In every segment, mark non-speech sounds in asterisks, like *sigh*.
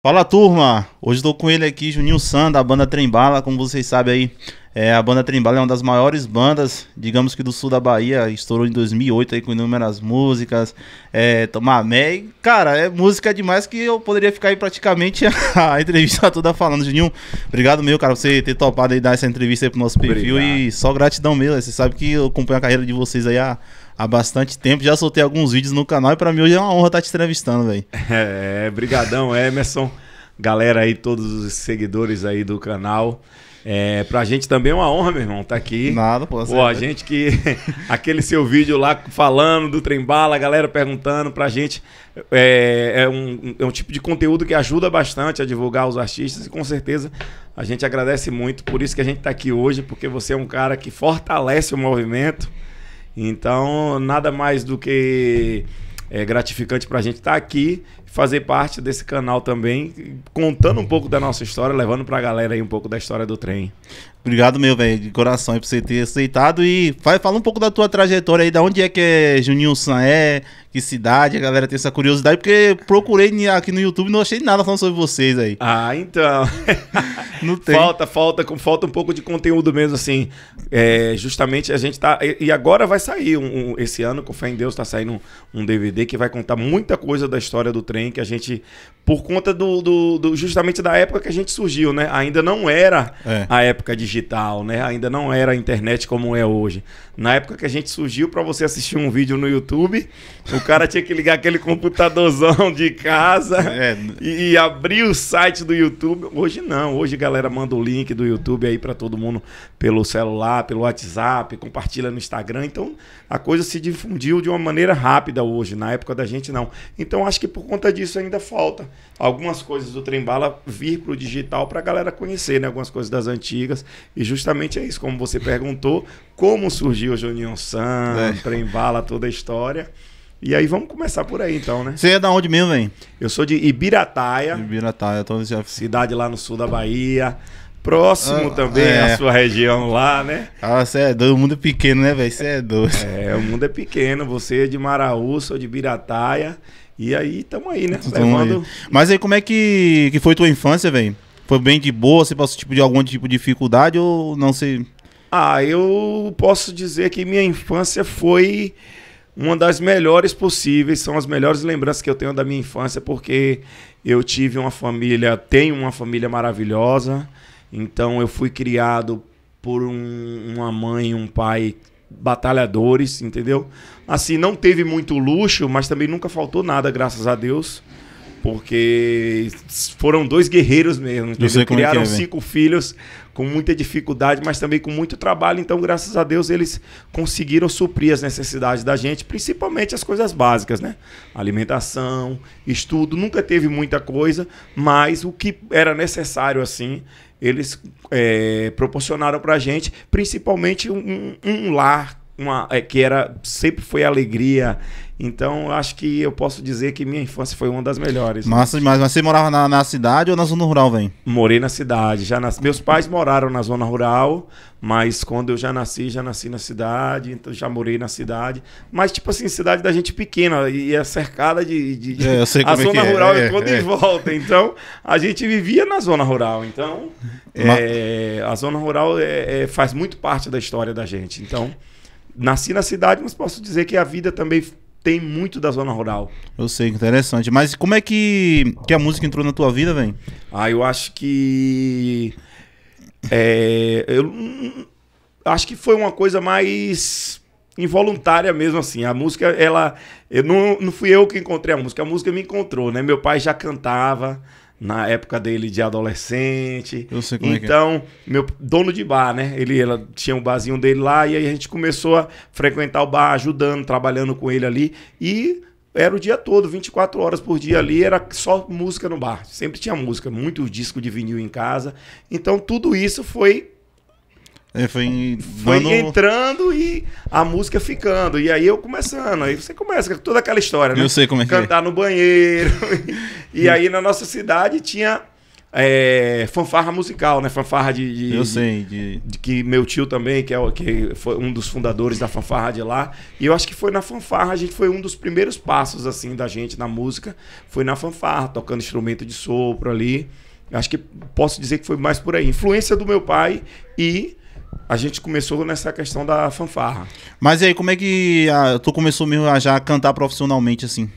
Fala turma, hoje estou com ele aqui, Juninho San, da banda Trembala, como vocês sabem aí, é, a banda Trembala é uma das maiores bandas, digamos que do sul da Bahia, estourou em 2008 aí com inúmeras músicas, é, Tomamé, e, cara, é música demais que eu poderia ficar aí praticamente *laughs* a entrevista toda falando, Juninho, obrigado meu, cara, você ter topado aí dar essa entrevista aí pro nosso perfil obrigado. e só gratidão mesmo, você sabe que eu acompanho a carreira de vocês aí há a há bastante tempo. Já soltei alguns vídeos no canal e para mim hoje é uma honra estar tá te entrevistando, velho. *laughs* É, é, brigadão, Emerson. Galera aí, todos os seguidores aí do canal. É, pra gente também é uma honra, meu irmão, tá aqui. Nada, pô. Pô, a gente que. *laughs* aquele seu vídeo lá falando do trem-bala, a galera perguntando, pra gente é, é, um, é um tipo de conteúdo que ajuda bastante a divulgar os artistas e com certeza a gente agradece muito. Por isso que a gente tá aqui hoje, porque você é um cara que fortalece o movimento então, nada mais do que é gratificante para a gente estar tá aqui, fazer parte desse canal também, contando um pouco da nossa história, levando para a galera aí um pouco da história do trem. Obrigado, meu velho, de coração aí por você ter aceitado. E fala um pouco da tua trajetória aí, de onde é que é Juninho Sané, que cidade, a galera tem essa curiosidade, porque procurei aqui no YouTube e não achei nada falando sobre vocês aí. Ah, então. *laughs* não tem. Falta, falta, falta um pouco de conteúdo mesmo, assim. É, justamente a gente tá. E agora vai sair, um, um, esse ano, com fé em Deus, tá saindo um, um, DVD que vai contar muita coisa da história do trem, que a gente, por conta do, do, do justamente da época que a gente surgiu, né? Ainda não era é. a época digital, né? Ainda não era a internet como é hoje. Na época que a gente surgiu, para você assistir um vídeo no YouTube, o cara tinha que ligar aquele computadorzão de casa é. e, e, abrir o site do YouTube. Hoje não, hoje a galera manda o link do YouTube aí para todo mundo pelo celular, pelo WhatsApp, compartilha no Instagram. Então a coisa se difundiu de uma maneira rápida hoje, na época da gente não. Então acho que por conta disso ainda falta algumas coisas do Trembala vir pro digital para a galera conhecer, né? Algumas coisas das antigas. E justamente é isso, como você perguntou, como surgiu a Junião Sam, é. Trembala, toda a história. E aí vamos começar por aí então, né? Você é da onde mesmo, hein? Eu sou de Ibirataia. Ibirataia, então já... cidade lá no sul da Bahia. Próximo ah, também é. à sua região lá, né? Ah, você é doido, o mundo é pequeno, né, velho? Você é doido. É, o mundo é pequeno. Você é de Maraú, sou de Birataia. E aí, tamo aí, né? Tamo aí. Mas aí, como é que, que foi tua infância, velho? Foi bem de boa? Você passou tipo, de algum tipo de dificuldade ou não sei? Ah, eu posso dizer que minha infância foi uma das melhores possíveis, são as melhores lembranças que eu tenho da minha infância, porque eu tive uma família, tenho uma família maravilhosa, então eu fui criado por um, uma mãe e um pai batalhadores, entendeu? Assim, não teve muito luxo, mas também nunca faltou nada, graças a Deus. Porque foram dois guerreiros mesmo, eles é Criaram é é, cinco filhos com muita dificuldade, mas também com muito trabalho. Então, graças a Deus, eles conseguiram suprir as necessidades da gente, principalmente as coisas básicas, né? Alimentação, estudo, nunca teve muita coisa, mas o que era necessário assim, eles é, proporcionaram para a gente, principalmente um, um lar uma é, que era sempre foi alegria. Então, acho que eu posso dizer que minha infância foi uma das melhores. Massa demais. Mas você morava na, na cidade ou na zona rural, vem? Morei na cidade. Já nas... Meus pais moraram na zona rural, mas quando eu já nasci, já nasci na cidade, então já morei na cidade. Mas, tipo assim, cidade da gente pequena e é cercada de. de, de... É, eu sei a como a é zona é rural é, é toda é. em volta. Então, a gente vivia na zona rural. Então, Mas... É, a zona rural é, faz muito parte da história da gente. Então nasci na cidade, mas posso dizer que a vida também tem muito da zona rural. Eu sei, interessante. Mas como é que, que a música entrou na tua vida, vem? Ah, eu acho que. É, eu acho que foi uma coisa mais involuntária mesmo assim. A música, ela. Eu não, não fui eu que encontrei a música, a música me encontrou, né? Meu pai já cantava, na época dele de adolescente. Eu sei como é é. então, é meu dono de bar, né? Ele ela tinha um barzinho dele lá e aí a gente começou a frequentar o bar, ajudando, trabalhando com ele ali e era o dia todo, 24 horas por dia ali, era só música no bar. Sempre tinha música, muito disco de vinil em casa. Então tudo isso foi foi, foi dando... entrando e a música ficando. E aí eu começando. Aí você começa toda aquela história, né? Eu sei como é que é. Cantar é. no banheiro. *laughs* e, aí na nossa cidade tinha é, fanfarra musical, né? Fanfarra de, de eu sei, de... De, de... que meu tio também, que é que foi um dos fundadores da fanfarra de lá. E eu acho que foi na fanfarra a gente foi um dos primeiros passos assim da gente na música, foi na fanfarra tocando instrumento de sopro ali. Acho que posso dizer que foi mais por aí, influência do meu pai e a gente começou nessa questão da fanfarra. Mas aí, como é que a, tu começou mesmo a já cantar profissionalmente assim?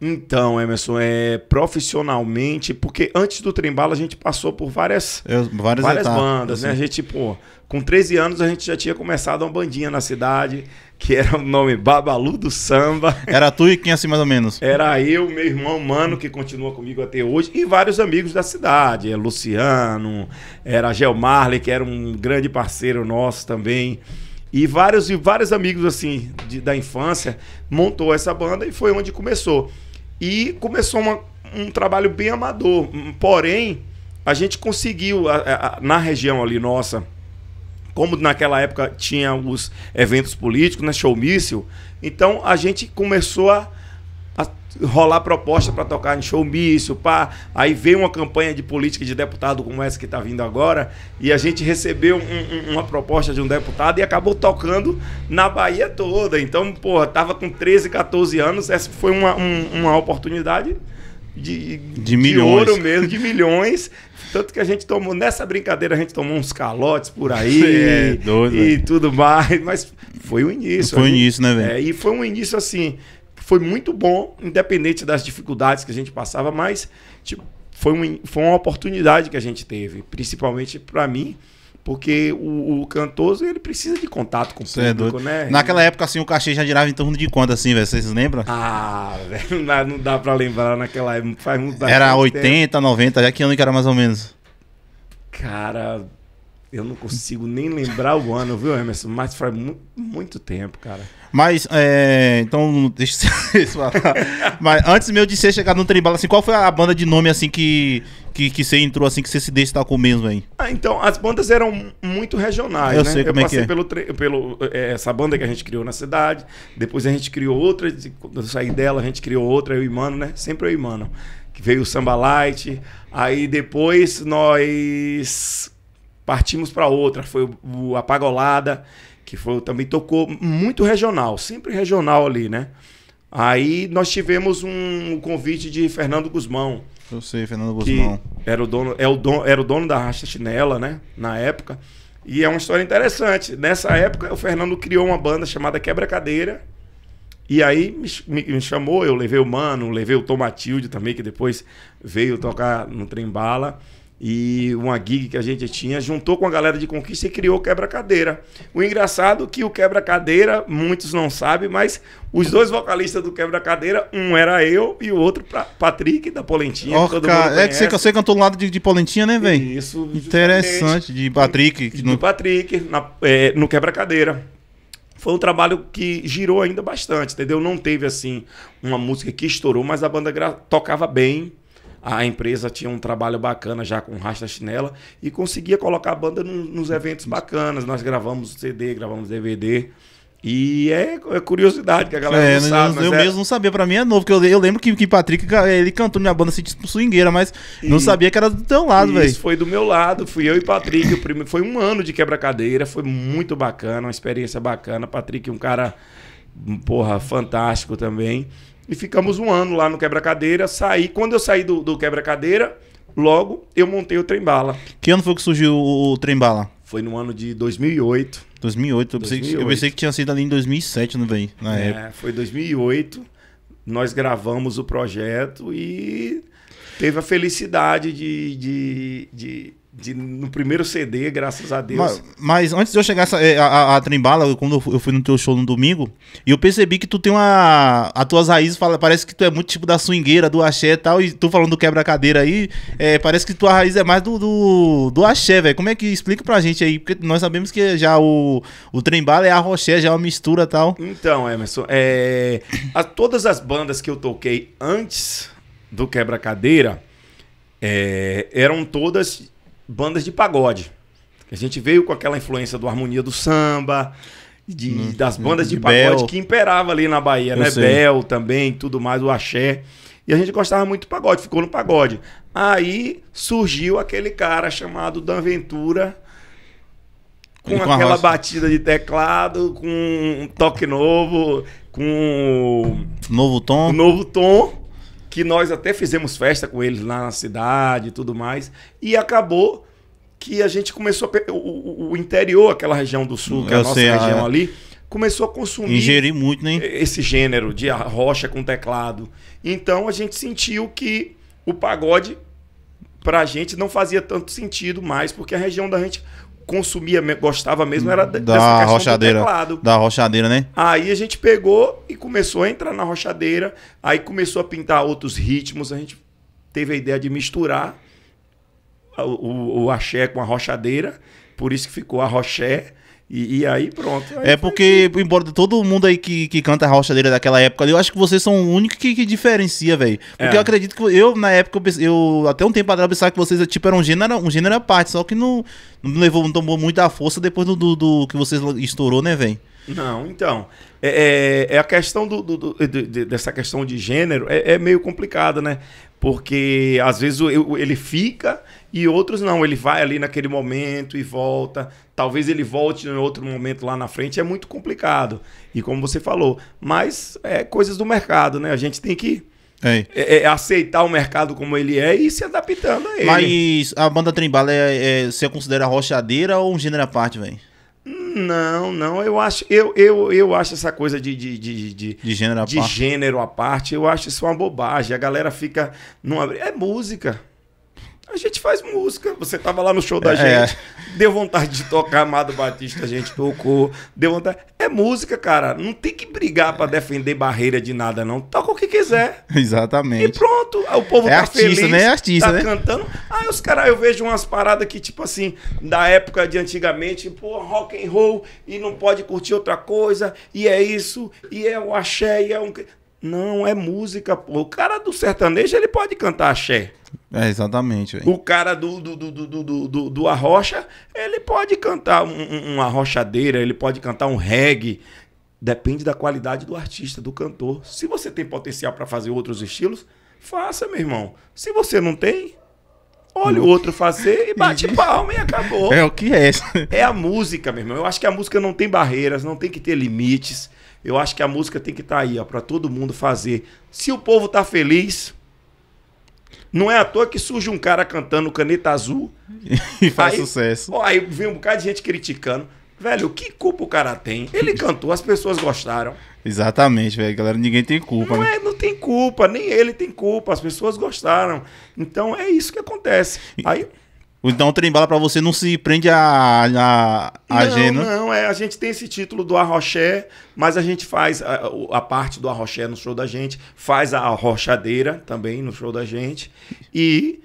Então, Emerson, é, profissionalmente, porque antes do Trembala a gente passou por várias, Eu, várias, várias etapas, bandas, né? assim. né? A gente, pô, com 13 anos a gente já tinha começado uma bandinha na cidade, que era o nome Babalu do Samba. Era tu e quem assim mais ou menos? Era eu, meu irmão Mano, que continua comigo até hoje, e vários amigos da cidade. É Luciano, era Gel Marley, que era um grande parceiro nosso também. E vários e vários amigos assim de, da infância montou essa banda e foi onde começou e começou uma, um trabalho bem amador. Porém, a gente conseguiu, a, a, na região ali nossa, como naquela época tinha os eventos políticos, né, showmício, então a gente começou a rolar proposta para tocar em showmício, pá. Aí veio uma campanha de política de deputado como essa que está vindo agora, e a gente recebeu um, um, uma proposta de um deputado e acabou tocando na Bahia toda. Então, porra, tava com 13, 14 anos, essa foi uma, um, uma oportunidade de, de, milhões. de ouro mesmo, de milhões. Tanto que a gente tomou, nessa brincadeira, a gente tomou uns calotes por aí *laughs* é, doido, e né? tudo mais. Mas foi o início. Foi o início, né, velho? É, e foi um início assim foi muito bom, independente das dificuldades que a gente passava, mas tipo, foi, um, foi uma oportunidade que a gente teve, principalmente para mim, porque o, o, cantoso, ele precisa de contato com o Cê é público, é né? Naquela época, assim, o cachê já girava em torno de quanto, assim, velho? Vocês lembram? Ah, velho, não, não, dá pra lembrar naquela época. Faz muito Era 80, tempo. 90, já que ano que era mais ou menos? Cara, eu não consigo nem lembrar o ano, viu, Emerson? Mas faz mu muito tempo, cara. Mas, é, então, *laughs* deixa eu falar. Mas antes meu de você chegar no Trembala, assim, qual foi a banda de nome, assim, que, que, que você entrou, assim, que você se destacou mesmo aí? Ah, então, as bandas eram muito regionais, eu né? Sei como é eu passei é que é. pelo, pelo é, essa banda que a gente criou na cidade, depois a gente criou outra, quando eu saí dela, a gente criou outra, eu e Mano, né? Sempre eu e Mano. Que veio o Samba Light, aí depois nós Partimos para outra, foi o Apagolada, que foi, também tocou muito regional, sempre regional ali, né? Aí nós tivemos um convite de Fernando Guzmão. Eu sei, Fernando Guzmão. Era o dono, é o dono, era o dono da Racha Chinela, né? Na época. E é uma história interessante. Nessa época, o Fernando criou uma banda chamada Quebra-Cadeira. E aí me, me, me, chamou, eu levei o Mano, levei o Tomatilde também, que depois veio tocar no Trembala e uma gig que a gente tinha, juntou com a galera de conquista e criou quebra-cadeira. O engraçado é que o quebra-cadeira, muitos não sabem, mas os dois vocalistas do quebra-cadeira, um era eu e o outro Patrick da Polentinha. todo mundo é que você, você cantou do lado de, de Polentinha, né, velho? Isso. Interessante, de Patrick. De, no... Patrick, na, é, no quebra-cadeira foi um trabalho que girou ainda bastante, entendeu? Não teve assim uma música que estourou, mas a banda tocava bem a empresa tinha um trabalho bacana já com Rasta Chinela e conseguia colocar a banda no, nos eventos bacanas. Nós gravamos CD, gravamos DVD. E é, é curiosidade que a galera é, não sabe. Eu, eu é... mesmo não sabia, pra mim é novo, porque eu, eu lembro que, que Patrick ele cantou na banda assim, tipo swingueira, mas e... não sabia que era do teu lado, velho. Isso foi do meu lado, fui eu e Patrick. O primeiro, foi um ano de quebra-cadeira, foi muito bacana, uma experiência bacana. Patrick, um cara, porra, fantástico também. E ficamos um ano lá no quebra-cadeira. Saí. Quando eu saí do, do quebra-cadeira, logo eu montei o Trembala. Que ano foi que surgiu o Trembala? Foi no ano de 2008. 2008. Eu, 2008. Pensei, que, eu pensei que tinha sido ali em 2007, não veio? Na é, época. foi 2008. Nós gravamos o projeto e teve a felicidade de, de, de de, no primeiro CD, graças a Deus. Mas, mas antes de eu chegar a, eh, a, a, quando eu fui no teu show no domingo, e eu percebi que tu tem uma. As tuas raízes fala, parece que tu é muito tipo da swingueira, do axé e tal, e tu falando do quebra-cadeira aí, é, parece que tua raiz é mais do, do, do axé, velho. Como é que explica pra gente aí? Porque nós sabemos que já o, o é a roché, já é uma mistura e tal. Então, Emerson, é, a, todas as bandas que eu toquei antes do quebra-cadeira. É, eram todas bandas de pagode. A gente veio com aquela influência do harmonia do samba, de, hum, das hum, bandas de, de pagode que imperava ali na Bahia, Eu né? Sei. Bel também, tudo mais, o axé. E a gente gostava muito do pagode, ficou no pagode. Aí surgiu aquele cara chamado Dan Ventura, com, com aquela batida de teclado, com um toque novo, com. Novo tom. Um novo tom que nós até fizemos festa com eles lá na cidade e tudo mais. E acabou que a gente começou a, o, o, interior, aquela região do sul, que é a nossa sei, região é. ali, começou a consumir. Ingerir muito, né? Esse gênero de rocha com teclado. Então a gente sentiu que o pagode pra gente não fazia tanto sentido mais, porque a região da gente consumia, gostava mesmo era da dessa rochadeira, Da rochadeira, né? Aí a gente pegou e começou a entrar na rochadeira, aí começou a pintar outros ritmos, a gente teve a ideia de misturar o, o, o axé com a rochadeira, por isso que ficou a roché. E, e, aí pronto. Aí é porque, foi... embora todo mundo aí que, que canta a rochadeira daquela época ali, eu acho que vocês são o único que, que diferencia, velho. Porque é. eu acredito que eu, na época, eu, eu até um tempo atrás eu pensava que vocês tipo, eram um gênero, um gênero à parte, só que não, não levou, não tomou muita força depois do, do, do que vocês estourou, né, velho? Não, então. É, é, é, a questão do, do, do dessa questão de gênero é, é meio complicada, né? Porque às vezes ele fica e outros não, ele vai ali naquele momento e volta. Talvez ele volte em outro momento lá na frente. É muito complicado. E como você falou, mas é coisas do mercado, né? A gente tem que é. É, é aceitar o mercado como ele é e se adaptando a ele. Mas a banda Trimbala, é, é, você considera rochadeira ou um gênero à parte, velho? Não, não, eu acho, eu, eu, eu acho essa coisa de, de, de, de, de, gênero, à de parte. gênero à parte, eu acho isso uma bobagem. A galera fica. Numa... É música. A gente faz música. Você tava lá no show da é. gente. Deu vontade de tocar Amado Batista, a gente tocou. Deu vontade. É música, cara. Não tem que brigar para defender barreira de nada, não. Toca o que quiser. *laughs* Exatamente. E pronto. Ah, o povo é tá artista, feliz. Né? É artista, tá né? cantando. Aí ah, os caras, eu vejo umas paradas que, tipo assim, da época de antigamente, pô, rock and roll e não pode curtir outra coisa. E é isso. E é o axé. E é um. Não, é música, pô. O cara do sertanejo, ele pode cantar axé. É, exatamente. O cara do, do, do, do, do, do, do arrocha, ele pode cantar um, um, uma rochadeira, ele pode cantar um reggae. Depende da qualidade do artista, do cantor. Se você tem potencial para fazer outros estilos, faça, meu irmão. Se você não tem, olha o uhum. outro fazer e bate uhum. palma e acabou. É o que é isso. É a música, meu irmão. Eu acho que a música não tem barreiras, não tem que ter limites. Eu acho que a música tem que estar tá aí, ó, para todo mundo fazer. Se o povo tá feliz, não é à toa que surge um cara cantando Caneta Azul. *laughs* e faz aí, sucesso. Ó, aí vem um bocado de gente criticando. Velho, que culpa o cara tem? Ele *laughs* cantou, as pessoas gostaram. Exatamente, velho. Galera, ninguém tem culpa. Não, né? é, não tem culpa, nem ele tem culpa, as pessoas gostaram. Então é isso que acontece. Aí. Então, trem bala para você não se prende a, a, a não, agenda. Não, é, a gente tem esse título do Arroché, mas a gente faz a, a parte do Arroché no show da gente, faz a arrochadeira também no show da gente. E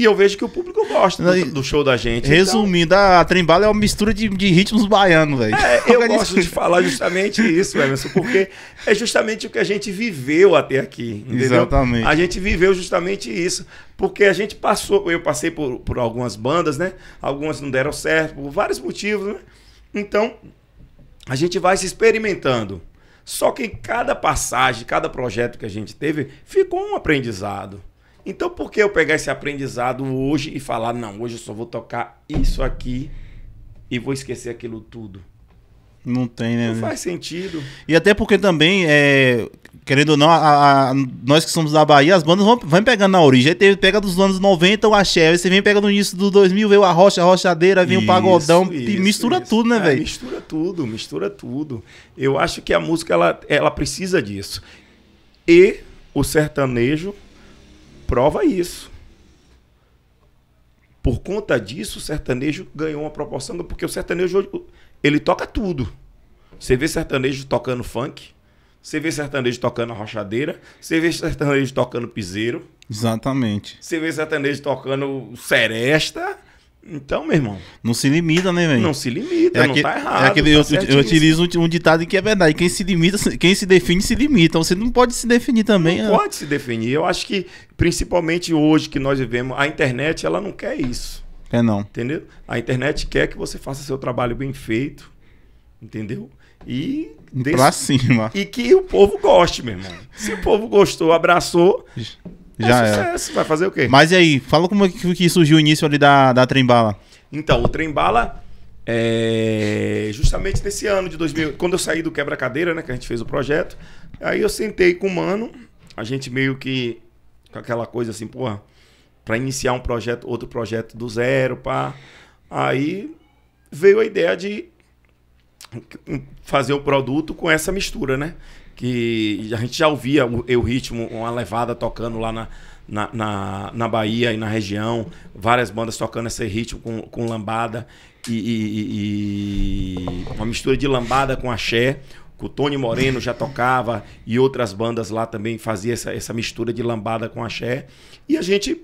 e eu vejo que o público gosta do, do show da gente. Então- resumindo, então... a Trembala é uma mistura de, de ritmos baianos, velho. É, eu gosto de falar justamente isso, Emerson, porque é justamente o que a gente viveu até aqui. Entendeu? Exatamente. A gente viveu justamente isso. Porque a gente passou, eu passei por, por algumas bandas, né? Algumas não deram certo, por vários motivos, né? Então, a gente vai se experimentando. Só que em cada passagem, cada projeto que a gente teve, ficou um aprendizado. Então por que eu pegar esse aprendizado hoje e falar, não, hoje eu só vou tocar isso aqui e vou esquecer aquilo tudo? Não tem, né? Não faz sentido. E até porque também, é, querendo ou não, a, a, nós que somos da Bahia, as bandas vão, vão pegando na origem. Aí teve, pega dos anos 90 o axé, aí você vem pegando no início do 2000, veio a rocha, a rochadeira, vem o pagodão, isso, mistura isso. tudo, né, é, velho? Mistura tudo, mistura tudo. Eu acho que a música, ela, ela precisa disso. E o sertanejo prova isso. Por conta disso, o sertanejo ganhou uma proporção, porque o sertanejo ele toca tudo. Você vê sertanejo tocando funk, você vê sertanejo tocando rochadeira, você vê sertanejo tocando piseiro. Exatamente. Você vê sertanejo tocando seresta. Então, meu irmão. Não se limita, né, velho? Não se limita, é não aquele, tá errado. É aquele, tá eu, eu utilizo um, ditado que é verdade. Quem se limita, quem se define, se limita. Você não pode se definir também. Não é. pode se definir. Eu acho que, principalmente hoje que nós vivemos, a internet, ela não quer isso. É não. Entendeu? A internet quer que você faça seu trabalho bem feito. Entendeu? E. Desse... Pra cima. E que o povo goste, meu irmão. Se o povo gostou, abraçou. É já é sucesso, vai fazer o quê? Mas e aí, fala como é que surgiu o início ali da, da Trembala. Então, o Trembala é justamente nesse ano de 2000, quando eu saí do quebra-cadeira, né, que a gente fez o projeto, aí eu sentei com o mano, a gente meio que com aquela coisa assim, porra, para iniciar um projeto, outro projeto do zero, pá. Aí veio a ideia de fazer o produto com essa mistura, né? que a gente já ouvia o, o ritmo, uma levada tocando lá na, na, na, na, Bahia e na região, várias bandas tocando esse ritmo com, com lambada e, e, e, uma mistura de lambada com axé. O Tony Moreno já tocava e outras bandas lá também fazia essa, essa mistura de lambada com axé. E a gente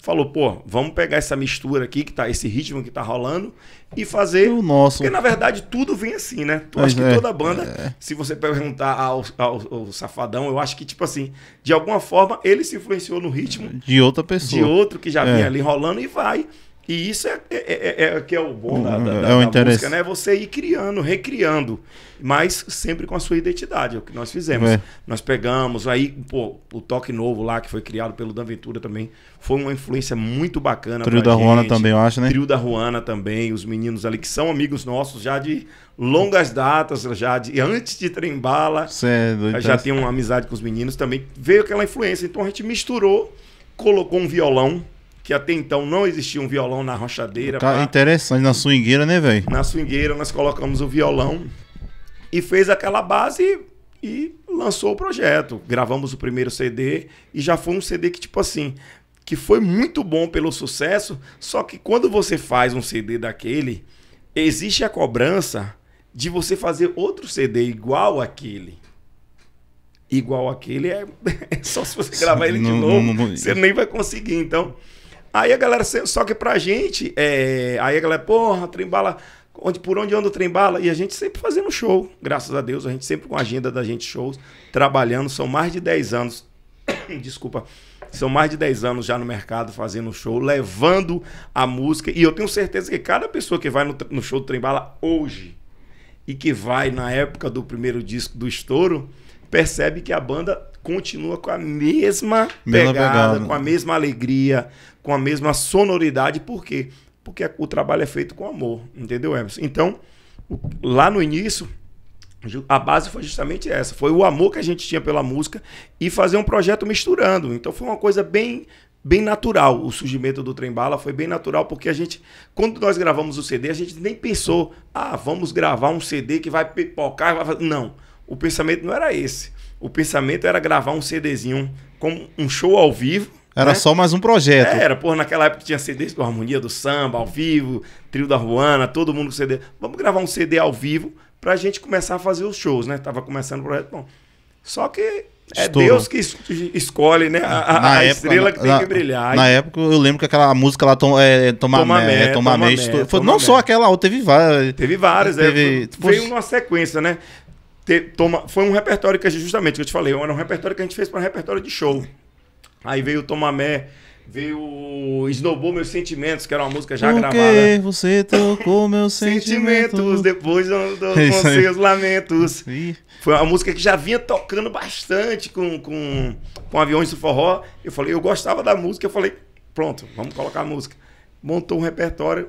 falou, pô, vamos pegar essa mistura aqui, que tá, esse ritmo que tá rolando, e fazer. É o nosso. Porque, na verdade, tudo vem assim, né? Tu acha é, que toda banda, é. se você perguntar ao, ao, ao, Safadão, eu acho que, tipo assim, de alguma forma, ele se influenciou no ritmo. De outra pessoa. De outro que já é. vinha ali rolando e vai. E isso é é, é, é, é, que é o bom da, da, uhum, é o interesse. música, né? É você ir criando, recriando, mas sempre com a sua identidade, é o que nós fizemos. É. Nós pegamos, aí, pô, o toque novo lá, que foi criado pelo Dan Ventura também, foi uma influência muito bacana. Trio da Ruana também, eu acho, né? Trio da Ruana também, os meninos ali, que são amigos nossos já de longas datas, já de antes de Trembala. já tem uma amizade com os meninos também. Veio aquela influência, então a gente misturou, colocou um violão que até então não existia um violão na rochadeira. Tá pra... interessante, na swingueira, né, velho? Na swingueira nós colocamos o violão e fez aquela base e lançou o projeto. Gravamos o primeiro CD e já foi um CD que, tipo assim, que foi muito bom pelo sucesso, só que quando você faz um CD daquele, existe a cobrança de você fazer outro CD igual aquele igual aquele é, *laughs* é, só se você gravar ele de não, novo, não, não, você nem vai conseguir. Então, Aí a galera, só que pra gente, é, aí a galera, porra, trembala, onde, por onde anda o trembala? E a gente sempre fazendo show, graças a Deus, a gente sempre com a agenda da gente shows, trabalhando, são mais de 10 anos, *coughs* desculpa, são mais de 10 anos já no mercado fazendo show, levando a música, e eu tenho certeza que cada pessoa que vai no, no show do trembala hoje, e que vai na época do primeiro disco do estouro, percebe que a banda continua com a mesma, mesma pegada, pegada, com a mesma alegria, com a mesma sonoridade. Por quê? Porque o trabalho é feito com amor, entendeu, Emerson? Então, lá no início, a base foi justamente essa. Foi o amor que a gente tinha pela música e fazer um projeto misturando. Então foi uma coisa bem bem natural. O surgimento do Trem Bala foi bem natural porque a gente quando nós gravamos o CD, a gente nem pensou, ah, vamos gravar um CD que vai pipocar, vai fazer... não. O pensamento não era esse o pensamento era gravar um CDzinho com um show ao vivo. Era né? só mais um projeto. É, era, pô, naquela época tinha CDs do Harmonia, do Samba, ao vivo, Trio da Ruana, todo mundo com CD. Vamos gravar um CD ao vivo pra gente começar a fazer os shows, né? Tava começando o projeto. Bom, só que é Deus que escolhe, né? A, a, época, estrela que na, tem que brilhar. Na época, eu lembro que aquela música lá, tom, é, Tomar Toma Mé, Toma Não mé. só aquela, teve várias. Teve várias, né? teve, é, foi, foi uma sequência, né? toma, foi um repertório que a gente, justamente, que eu te falei, era um repertório que a gente fez para um repertório de show. Aí veio o Tomamé, veio Snowball Meus Sentimentos, que era uma música já Porque gravada. você tocou meus *laughs* sentimentos. sentimentos depois dos do, do, *laughs* é seus lamentos. Foi uma música que já vinha tocando bastante com, com, com aviões do forró. Eu falei, eu gostava da música, eu falei, pronto, vamos colocar a música. Montou um repertório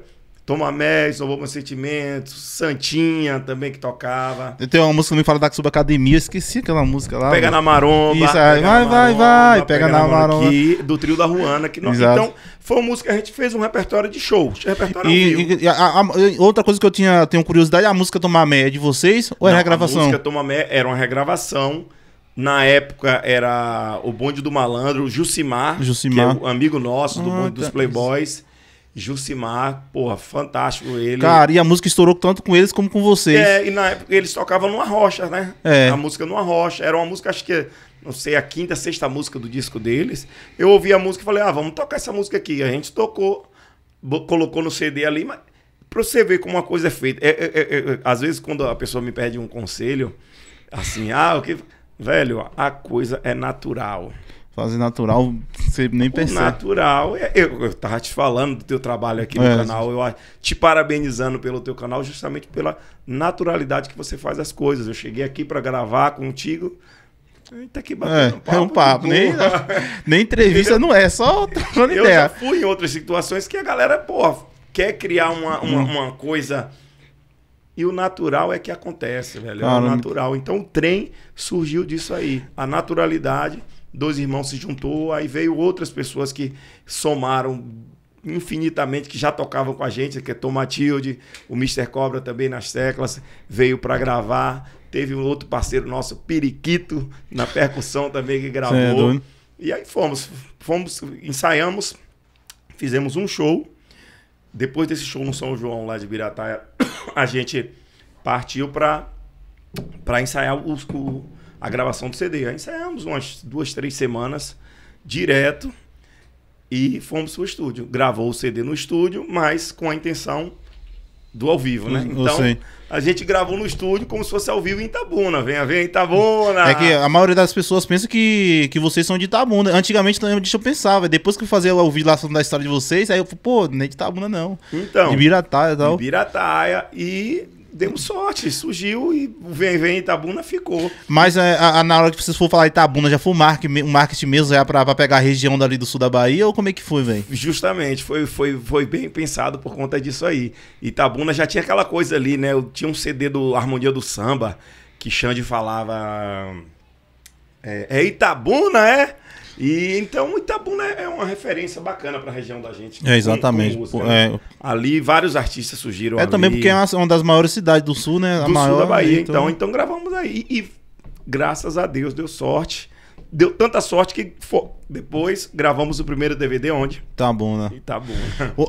Toma Sobou Sou sentimentos, Santinha também que tocava. Tem uma música que me fala da Subacademia, esqueci aquela música lá. Pega na maromba. Isso, é, aí, vai, maromba, vai, vai, pega, pega na, maromba. Aqui, do trio da Ruana. Que nós, então, foi uma música que a gente fez um repertório de shows. Repertório e, e a, a, outra coisa que eu tinha, tenho curiosidade, é a música Toma é de vocês ou é Não, regravação? A música Toma era uma regravação. Na época era o bonde do malandro, o Jucimar, Jucimar. que é o amigo nosso do ah, bonde dos tá. Playboys. Jucimar, porra, fantástico ele. Cara, e a música estourou tanto com eles como com vocês. É, e na época eles tocavam numa rocha, né? É. A música numa rocha. Era uma música, acho que, não sei, a quinta, sexta música do disco deles. Eu ouvi a música e falei, ah, vamos tocar essa música aqui. A gente tocou, colocou no CD ali, mas pra você ver como uma coisa é feita. É é, é, é, é, às vezes, quando a pessoa me pede um conselho, assim, ah, o que. Velho, a coisa é natural. Fazer natural, você nem percebe. natural, é, eu, eu tava te falando do teu trabalho aqui no é. canal, eu te parabenizando pelo teu canal, justamente pela naturalidade que você faz as coisas. Eu cheguei aqui para gravar contigo. Eita, aqui bacana. é, um papo. É um papo. Nem, *laughs* nem entrevista não é, só trocando *laughs* ideia. Eu já fui em outras situações que a galera, pô, quer criar uma, uma, hum. uma coisa. E o natural é que acontece, velho. É o natural. Então o trem surgiu disso aí. A naturalidade dois irmãos se juntou, aí veio outras pessoas que somaram infinitamente, que já tocavam com a gente, que é Tom Matilde, o Mr. Cobra também nas teclas, veio para gravar. Teve um outro parceiro nosso, Periquito, na percussão também, que gravou. É, e aí fomos, fomos, ensaiamos, fizemos um show. Depois desse show no São João, lá de Birataia, *coughs* a gente partiu para ensaiar os o, a gravação do CD. Aí ensaiamos umas duas, três semanas direto e fomos pro estúdio. Gravou o CD no estúdio, mas com a intenção do ao vivo, né? Hum, então, Sim. a gente gravou no estúdio como se fosse ao vivo em Itabuna. Vem a ver Itabuna! É que a maioria das pessoas pensa que, que vocês são de Itabuna. Antigamente, também eu pensava. Depois que eu fazia o ouvilação da história de vocês, aí eu falei, pô, nem de Itabuna, não. Então. De Birataia e tal. De Birataia e demos sorte, surgiu e Vem Vem Itabuna ficou. Mas é, a, na hora que vocês for falar Itabuna, já foi um marketing, marketing mesmo já pra, pra, pegar a região dali do sul da Bahia ou como é que foi, velho? Justamente, foi, foi, foi bem pensado por conta disso aí. Itabuna já tinha aquela coisa ali, né? Eu tinha um CD do Harmonia do Samba que Xande falava. É, é Itabuna, é? E então Itabuna né, é uma referência bacana para a região da gente. É, exatamente. Com, com música, né? É. Ali vários artistas surgiram. É ali. também porque é uma das maiores cidades do sul, né? A do maior, sul da Bahia. Então, então, então gravamos aí e graças a Deus deu sorte deu tanta sorte que foi. depois gravamos o primeiro DVD onde? Tá bom, né? E tá bom.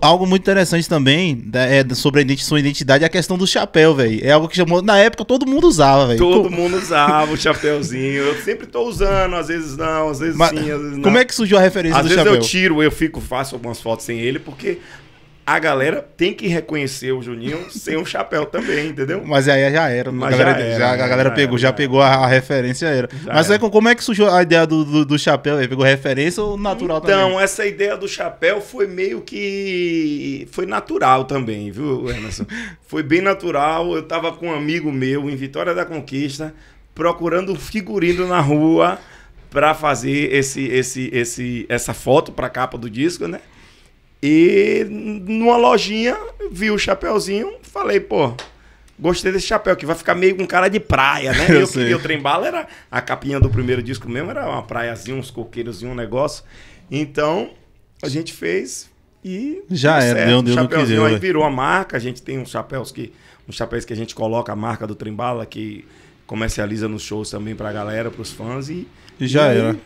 Algo muito interessante também né, é, sobre a sua identidade é a questão do chapéu, velho. É algo que chamou. Na época todo mundo usava, velho. Todo mundo usava o *laughs* chapéuzinho. Eu sempre tô usando, às vezes não, às vezes Mas, sim, às vezes não. Como é que surgiu a referência às do chapéu? Às vezes eu tiro, eu fico, faço algumas fotos sem ele, porque a galera tem que reconhecer o Juninho sem o um chapéu também, entendeu? Mas aí já era. Mas a galera, já, era, já a galera já pegou, era, já pegou a, a referência, era. Já Mas aí, como é que surgiu a ideia do, do, do chapéu? Aí? Pegou referência ou natural então, também? Então, essa ideia do chapéu foi meio que. Foi natural também, viu, Emerson? *laughs* foi bem natural. Eu tava com um amigo meu em Vitória da Conquista, procurando um figurino na rua para fazer esse, esse, esse, essa foto para capa do disco, né? E numa lojinha, vi o chapéuzinho, falei, pô, gostei desse chapéu, que vai ficar meio com cara de praia, né? *laughs* Eu, eu queria o trem-bala, era a capinha do primeiro disco mesmo, era uma praiazinha, uns coqueiros e um negócio. Então, a gente fez e... Já era, deu, deu o chapéuzinho aí né? virou a marca, a gente tem uns chapéus que... Uns chapéus que a gente coloca a marca do trem-bala, que comercializa nos shows também pra galera, pros fãs e... E já e, era.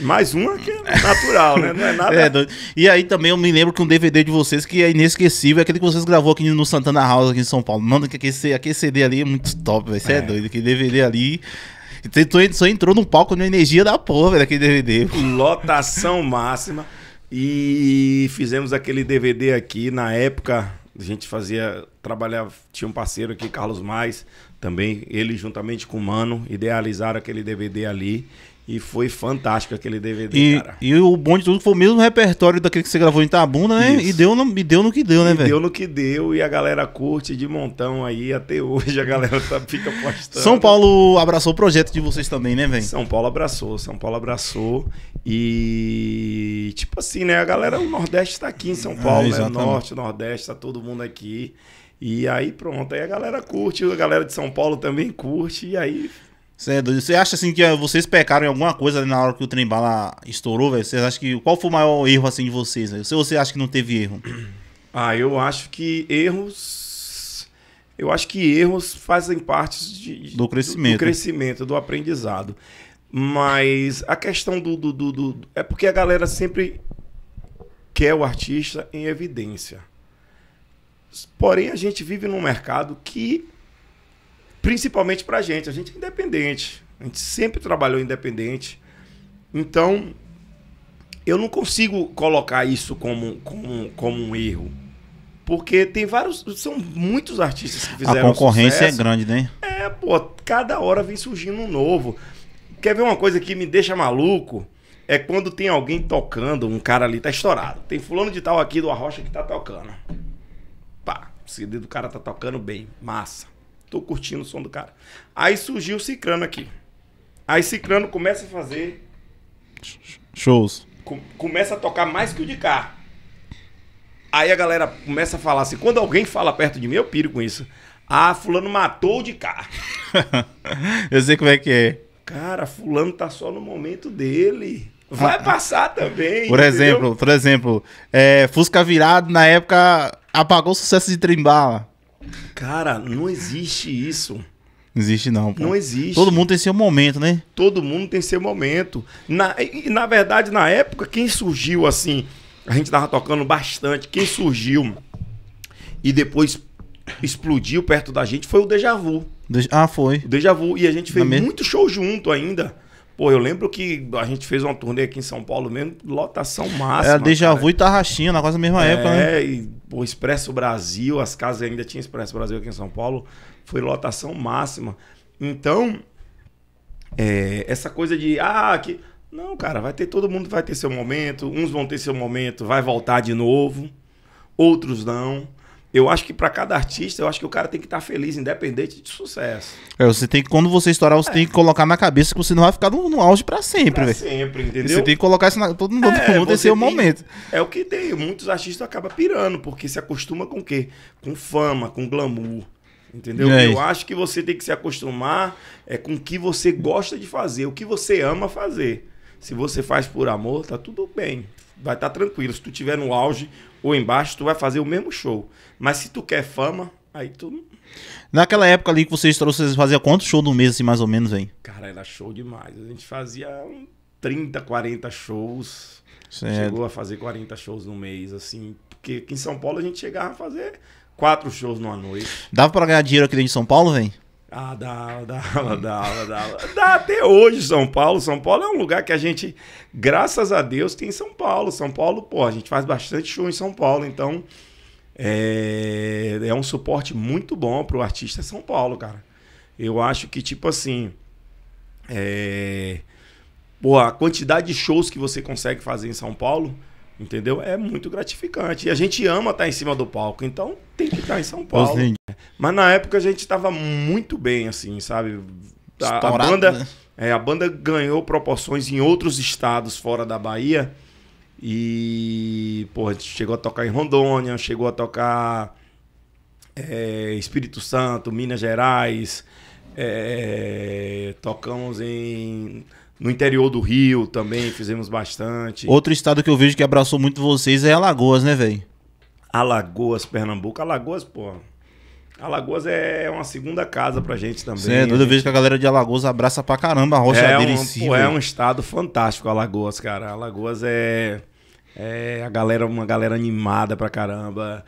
Mais uma que é natural, né? Não é nada. *laughs* É, e aí também eu me lembro que um DVD de vocês que é inesquecível, é aquele que vocês gravou aqui no Santana House, aqui em São Paulo. Mano, que aquele, aquele CD ali é muito top, velho. Você é. é doido. Aquele DVD ali. Só entrou no palco na energia da porra, velho, aquele DVD. Lotação máxima. E fizemos aquele DVD aqui na época. A gente fazia, trabalhava, tinha um parceiro aqui, Carlos Mais, também, ele juntamente com o Mano, idealizaram aquele DVD ali. E foi fantástico aquele DVD, e, cara. E o bom de tudo foi o mesmo repertório daquele que você gravou em Tabuna, né? E deu, no, e deu no que deu, né, velho? Deu no que deu e a galera curte de montão aí. Até hoje a galera tá, fica postando. São Paulo abraçou o projeto de vocês também, né, velho? São Paulo abraçou, São Paulo abraçou. E, tipo assim, né? A galera, o Nordeste tá aqui em São é, Paulo, é, né? Norte, Nordeste, tá todo mundo aqui. E aí pronto, aí a galera curte, a galera de São Paulo também curte, e aí você é acha assim que ah, vocês pecaram em alguma coisa na hora que o trem bala estourou, velho? Vocês acham que. Qual foi o maior erro assim de vocês, velho? Se você acha que não teve erro? *clears throat* Ah, eu acho que erros. Eu acho que erros fazem parte de, do, crescimento. do crescimento, do aprendizado. Mas a questão do, do, do, do, É porque a galera sempre quer o artista em evidência. Porém, a gente vive num mercado que principalmente para a gente. A gente é independente. A gente sempre trabalhou independente. Então, eu não consigo colocar isso como, como, como um erro. Porque tem vários. São muitos artistas que fizeram. A concorrência é sucesso. é grande, né? É, pô, cada hora vem surgindo um novo. Quer ver uma coisa que me deixa maluco? É quando tem alguém tocando, um cara ali tá estourado. Tem fulano de tal aqui do Arrocha que tá tocando. Pá, o CD do cara tá tocando bem, massa. Tô curtindo o som do cara. Aí surgiu o Cicrano aqui. Aí Cicrano começa a fazer. Shows. Com, começa a tocar mais que o de cá. Aí a galera começa a falar assim: quando alguém fala perto de mim, eu piro com isso. Ah, Fulano matou o de cá. *laughs* eu sei como é que é. Cara, Fulano tá só no momento dele. Vai ah, ah. passar também. Por entendeu? exemplo, por exemplo, é, Fusca Virado na época apagou o sucesso de Trimbala. Cara, não existe isso. Não existe não, pô. Não existe. Todo mundo tem seu momento, né? Todo mundo tem seu momento. Na, e, na verdade, na época, quem surgiu assim, a gente tava tocando bastante, quem surgiu e depois explodiu perto da gente foi o Deja Vu. De... Ah, foi. O Deja Vu. E a gente fez muito show junto ainda. Pô, eu lembro que a gente fez uma turnê aqui em São Paulo mesmo, lotação máxima. Era Deja Vu e Tarraxinha, na quase mesma é, época, né? É, e o Expresso Brasil, as casas ainda tinham Expresso Brasil aqui em São Paulo, foi lotação máxima. Então, é, essa coisa de, ah, que... Não, cara, vai ter todo mundo vai ter seu momento, uns vão ter seu momento, vai voltar de novo, outros não eu acho que para cada artista, eu acho que o cara tem que estar tá feliz, independente de sucesso. É, você tem que, quando você estourar, você é. tem que colocar na cabeça que você não vai ficar no, no auge para sempre, velho. sempre, entendeu? Você tem que colocar isso na. Todo mundo é, acontecer o momento. É o que tem. Muitos artistas acabam pirando, porque se acostuma com o quê? Com fama, com glamour. Entendeu? É eu acho que você tem que se acostumar é, com o que você gosta de fazer, o que você ama fazer. Se você faz por amor, tá tudo bem. Vai estar tá tranquilo. Se tu tiver no auge, ou embaixo, tu vai fazer o mesmo show. Mas se tu quer fama, aí tu. Naquela época ali que vocês trouxeram, vocês faziam quantos shows no mês, assim, mais ou menos, hein? Cara, era show demais. A gente fazia 30, 40 shows. Certo. Chegou a fazer 40 shows no mês, assim. Porque aqui em São Paulo a gente chegava a fazer quatro shows numa noite. Dava pra ganhar dinheiro aqui dentro de São Paulo, velho? Ah, dá aula, dá *laughs* aula, dá aula, dá aula. Dá até hoje São Paulo. São Paulo é um lugar que a gente, graças a Deus, tem São Paulo. São Paulo, pô, a gente faz bastante show em São Paulo, então é, é um suporte muito bom pro artista São Paulo, cara. Eu acho que, tipo assim, é, pô, a quantidade de shows que você consegue fazer em São Paulo Entendeu? É muito gratificante. E a gente ama estar tá em cima do palco, então tem que estar tá em São Paulo. Mas na época a gente estava muito bem, assim, sabe? A, a banda, né? é, a banda ganhou proporções em outros estados fora da Bahia. E, pô, chegou a tocar em Rondônia, chegou a tocar é, Espírito Santo, Minas Gerais. É, tocamos em no interior do Rio também fizemos bastante. Outro estado que eu vejo que abraçou muito vocês é Alagoas, né, velho? Alagoas, Pernambuco. Alagoas, pô. Alagoas é uma segunda casa pra gente também. Sim, toda gente... vejo que a galera de Alagoas abraça pra caramba a rocha é um, pô, é um estado fantástico, Alagoas, cara. Alagoas é, é a galera, uma galera animada pra caramba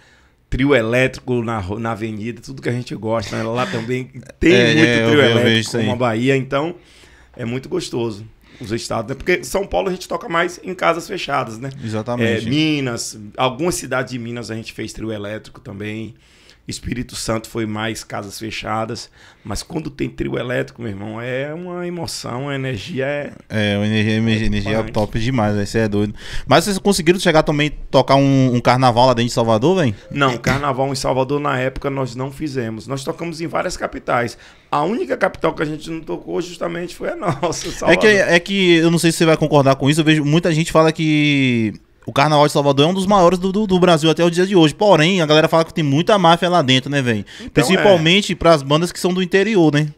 trio elétrico na, na avenida, tudo que a gente gosta. Né? Lá também tem é, muito é, trio vejo, elétrico como a Bahia, então é muito gostoso os estados, né? Porque São Paulo a gente toca mais em casas fechadas, né? Exatamente. É, Minas, algumas cidades de Minas a gente fez trio elétrico também. Espírito Santo foi mais casas fechadas, mas quando tem trio elétrico, meu irmão, é uma emoção, a energia é. É, a energia, é energia é top demais, véio, você é doido. Mas vocês conseguiram chegar também tocar um, um carnaval lá dentro de Salvador, vem? Não, carnaval em Salvador na época nós não fizemos. Nós tocamos em várias capitais. A única capital que a gente não tocou justamente foi a nossa, Salvador. É que, é que eu não sei se você vai concordar com isso, eu vejo muita gente fala que o Carnaval de Salvador é um dos maiores do, do, do, Brasil até o dia de hoje. Porém, a galera fala que tem muita máfia lá dentro, né, velho? Então, Principalmente é. para as bandas que são do interior, né?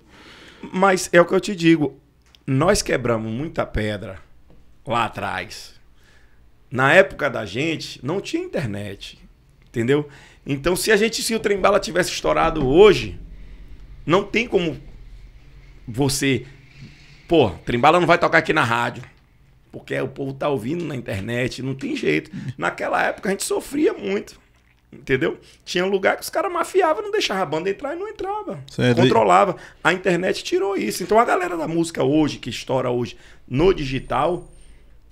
Mas é o que eu te digo. Nós quebramos muita pedra lá atrás. Na época da gente, não tinha internet. Entendeu? Então, se a gente, se o bala tivesse estourado hoje, não tem como você. Pô, Trembala não vai tocar aqui na rádio. Porque o povo tá ouvindo na internet, não tem jeito. Naquela época a gente sofria muito. Entendeu? Tinha lugar que os caras mafiavam, não deixava a banda entrar e não entrava. Certo. Controlava. A internet tirou isso. Então a galera da música hoje, que estoura hoje no digital,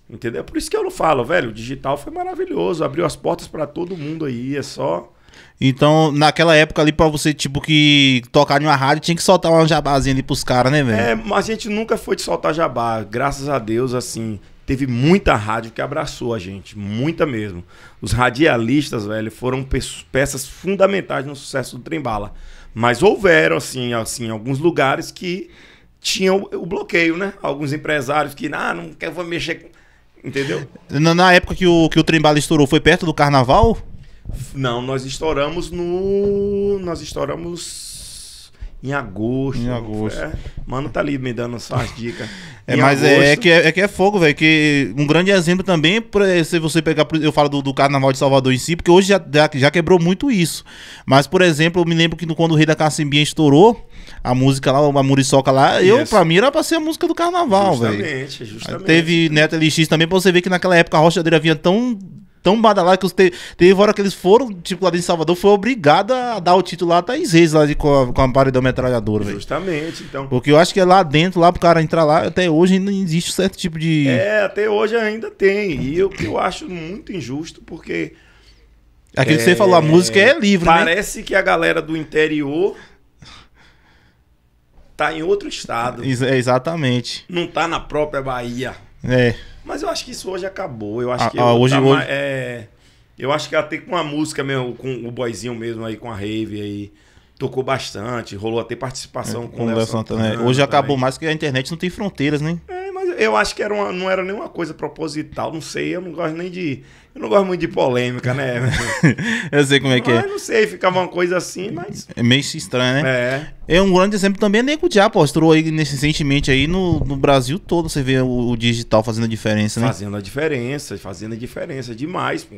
entendeu? É por isso que eu não falo, velho, o digital foi maravilhoso, abriu as portas para todo mundo aí, é só então, naquela época ali, pra você, tipo, que tocar em uma rádio, tinha que soltar uma jabazinha ali pros caras, né, velho? É, mas a gente nunca foi de soltar jabá. Graças a Deus, assim, teve muita rádio que abraçou a gente. Muita mesmo. Os radialistas, velho, foram pe peças fundamentais no sucesso do Trembala. Mas houveram, assim, assim, alguns lugares que tinham o bloqueio, né? Alguns empresários que, ah, não quero mexer com... Entendeu? Na, na, época que o, que o Trembala estourou, foi perto do carnaval? Não, nós estouramos no. Nós estouramos em agosto. Em agosto. É. Mano, tá ali me dando as dicas. *laughs* é, em mas é, é, que é, é que é fogo, velho. Que um grande exemplo também, é pra, é, se você pegar. Eu falo do, do Carnaval de Salvador em si, porque hoje já, já, quebrou muito isso. Mas, por exemplo, eu me lembro que quando o Rei da Cacimbinha estourou a música lá, a muriçoca lá, Isso. eu, pra mim, era pra ser a música do carnaval, velho. Justamente, véio. justamente. Aí teve Neto LX também, pra você ver que naquela época a Rocha Rochadeira vinha tão tão badalado que te, teve hora que eles foram, tipo, lá de Salvador, foi obrigado a dar o título lá a Thaís Reis, lá de, com, a, com a paredão metralhadora, velho. Justamente, então. Porque eu acho que é lá dentro, lá pro cara entrar lá, até hoje ainda existe um certo tipo de. É, até hoje ainda tem. E o que eu acho muito injusto, porque. É aquilo é, que você falou, a é, música é livre, né? Parece né? que a galera do interior tá em outro estado. exatamente. Não tá na própria Bahia. É. Mas eu acho que isso hoje acabou. Eu acho ah, que. Ah, hoje, tá hoje... Mais, é, eu acho que até com a música mesmo, com o boyzinho mesmo aí, com a Rave aí. Tocou bastante, rolou até participação é, com, com o Léo Santana. Santana. É. Hoje acabou mais que a internet não tem fronteiras, né? É eu acho que era uma, não era nenhuma coisa proposital, não sei, eu não gosto nem de. Eu não gosto muito de polêmica, né? *laughs* eu sei como é que é. mas, é. não sei, ficava uma coisa assim, mas. É meio estranho, né? É. É um grande exemplo também, é Nego Já postou aí recentemente aí no, no Brasil todo. Você vê o, o, digital fazendo a diferença, né? Fazendo a diferença, fazendo a diferença demais, pô.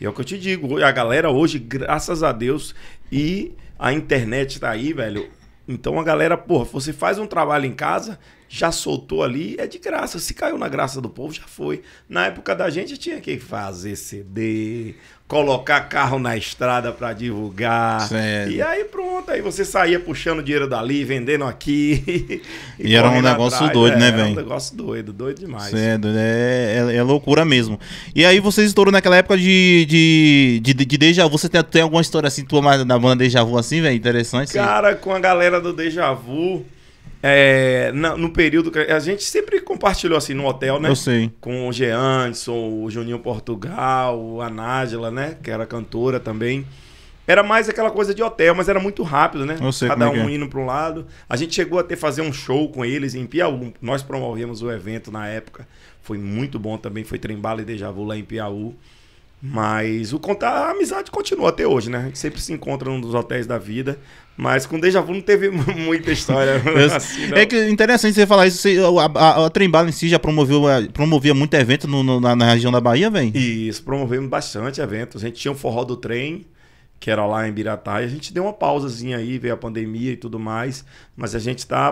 E é o que eu te digo, a galera hoje, graças a Deus, e a internet tá aí, velho. Então a galera, porra, você faz um trabalho em casa, já soltou ali, é de graça. Se caiu na graça do povo, já foi. Na época da gente tinha que fazer CD, colocar carro na estrada para divulgar. Certo. E aí pronto, aí você saía puxando dinheiro dali, vendendo aqui. e, e era um negócio atrás. doido, né, é, né, velho? Era um negócio doido, doido demais. Certo, é, é, é, é, loucura mesmo. E aí vocês estourou naquela época de, de, de, de Deja Vu. Você tem, tem alguma história assim, tua na banda Deja Vu assim, velho? Interessante. Cara, sim. com a galera do Deja Vu. É, na, no período que a gente sempre compartilhou assim no hotel, né? Eu sei. Com o Geanson, o Juninho Portugal, a Nájila, né? Que era cantora também. Era mais aquela coisa de hotel, mas era muito rápido, né? Eu sei Cada é um é. indo para um lado. A gente chegou até fazer um show com eles em Piauí. Nós promovemos o evento na época. Foi muito bom também. Foi Trembala e Deja Vu lá em Piauí. Mas o contar, a amizade continua até hoje, né? A gente sempre se encontra num dos hotéis da vida. Mas com Deja Vu não teve *laughs* muita história. *laughs* assim, é que interessante você falar isso. Você, a, a, a Trembala em si já promoveu, é, promovia muito evento no, no, na, na, região da Bahia, vem? Isso, promovemos bastante eventos. A gente tinha o um Forró do Trem, que era lá em Biratá. E a gente deu uma pausazinha aí, veio a pandemia e tudo mais, mas a gente está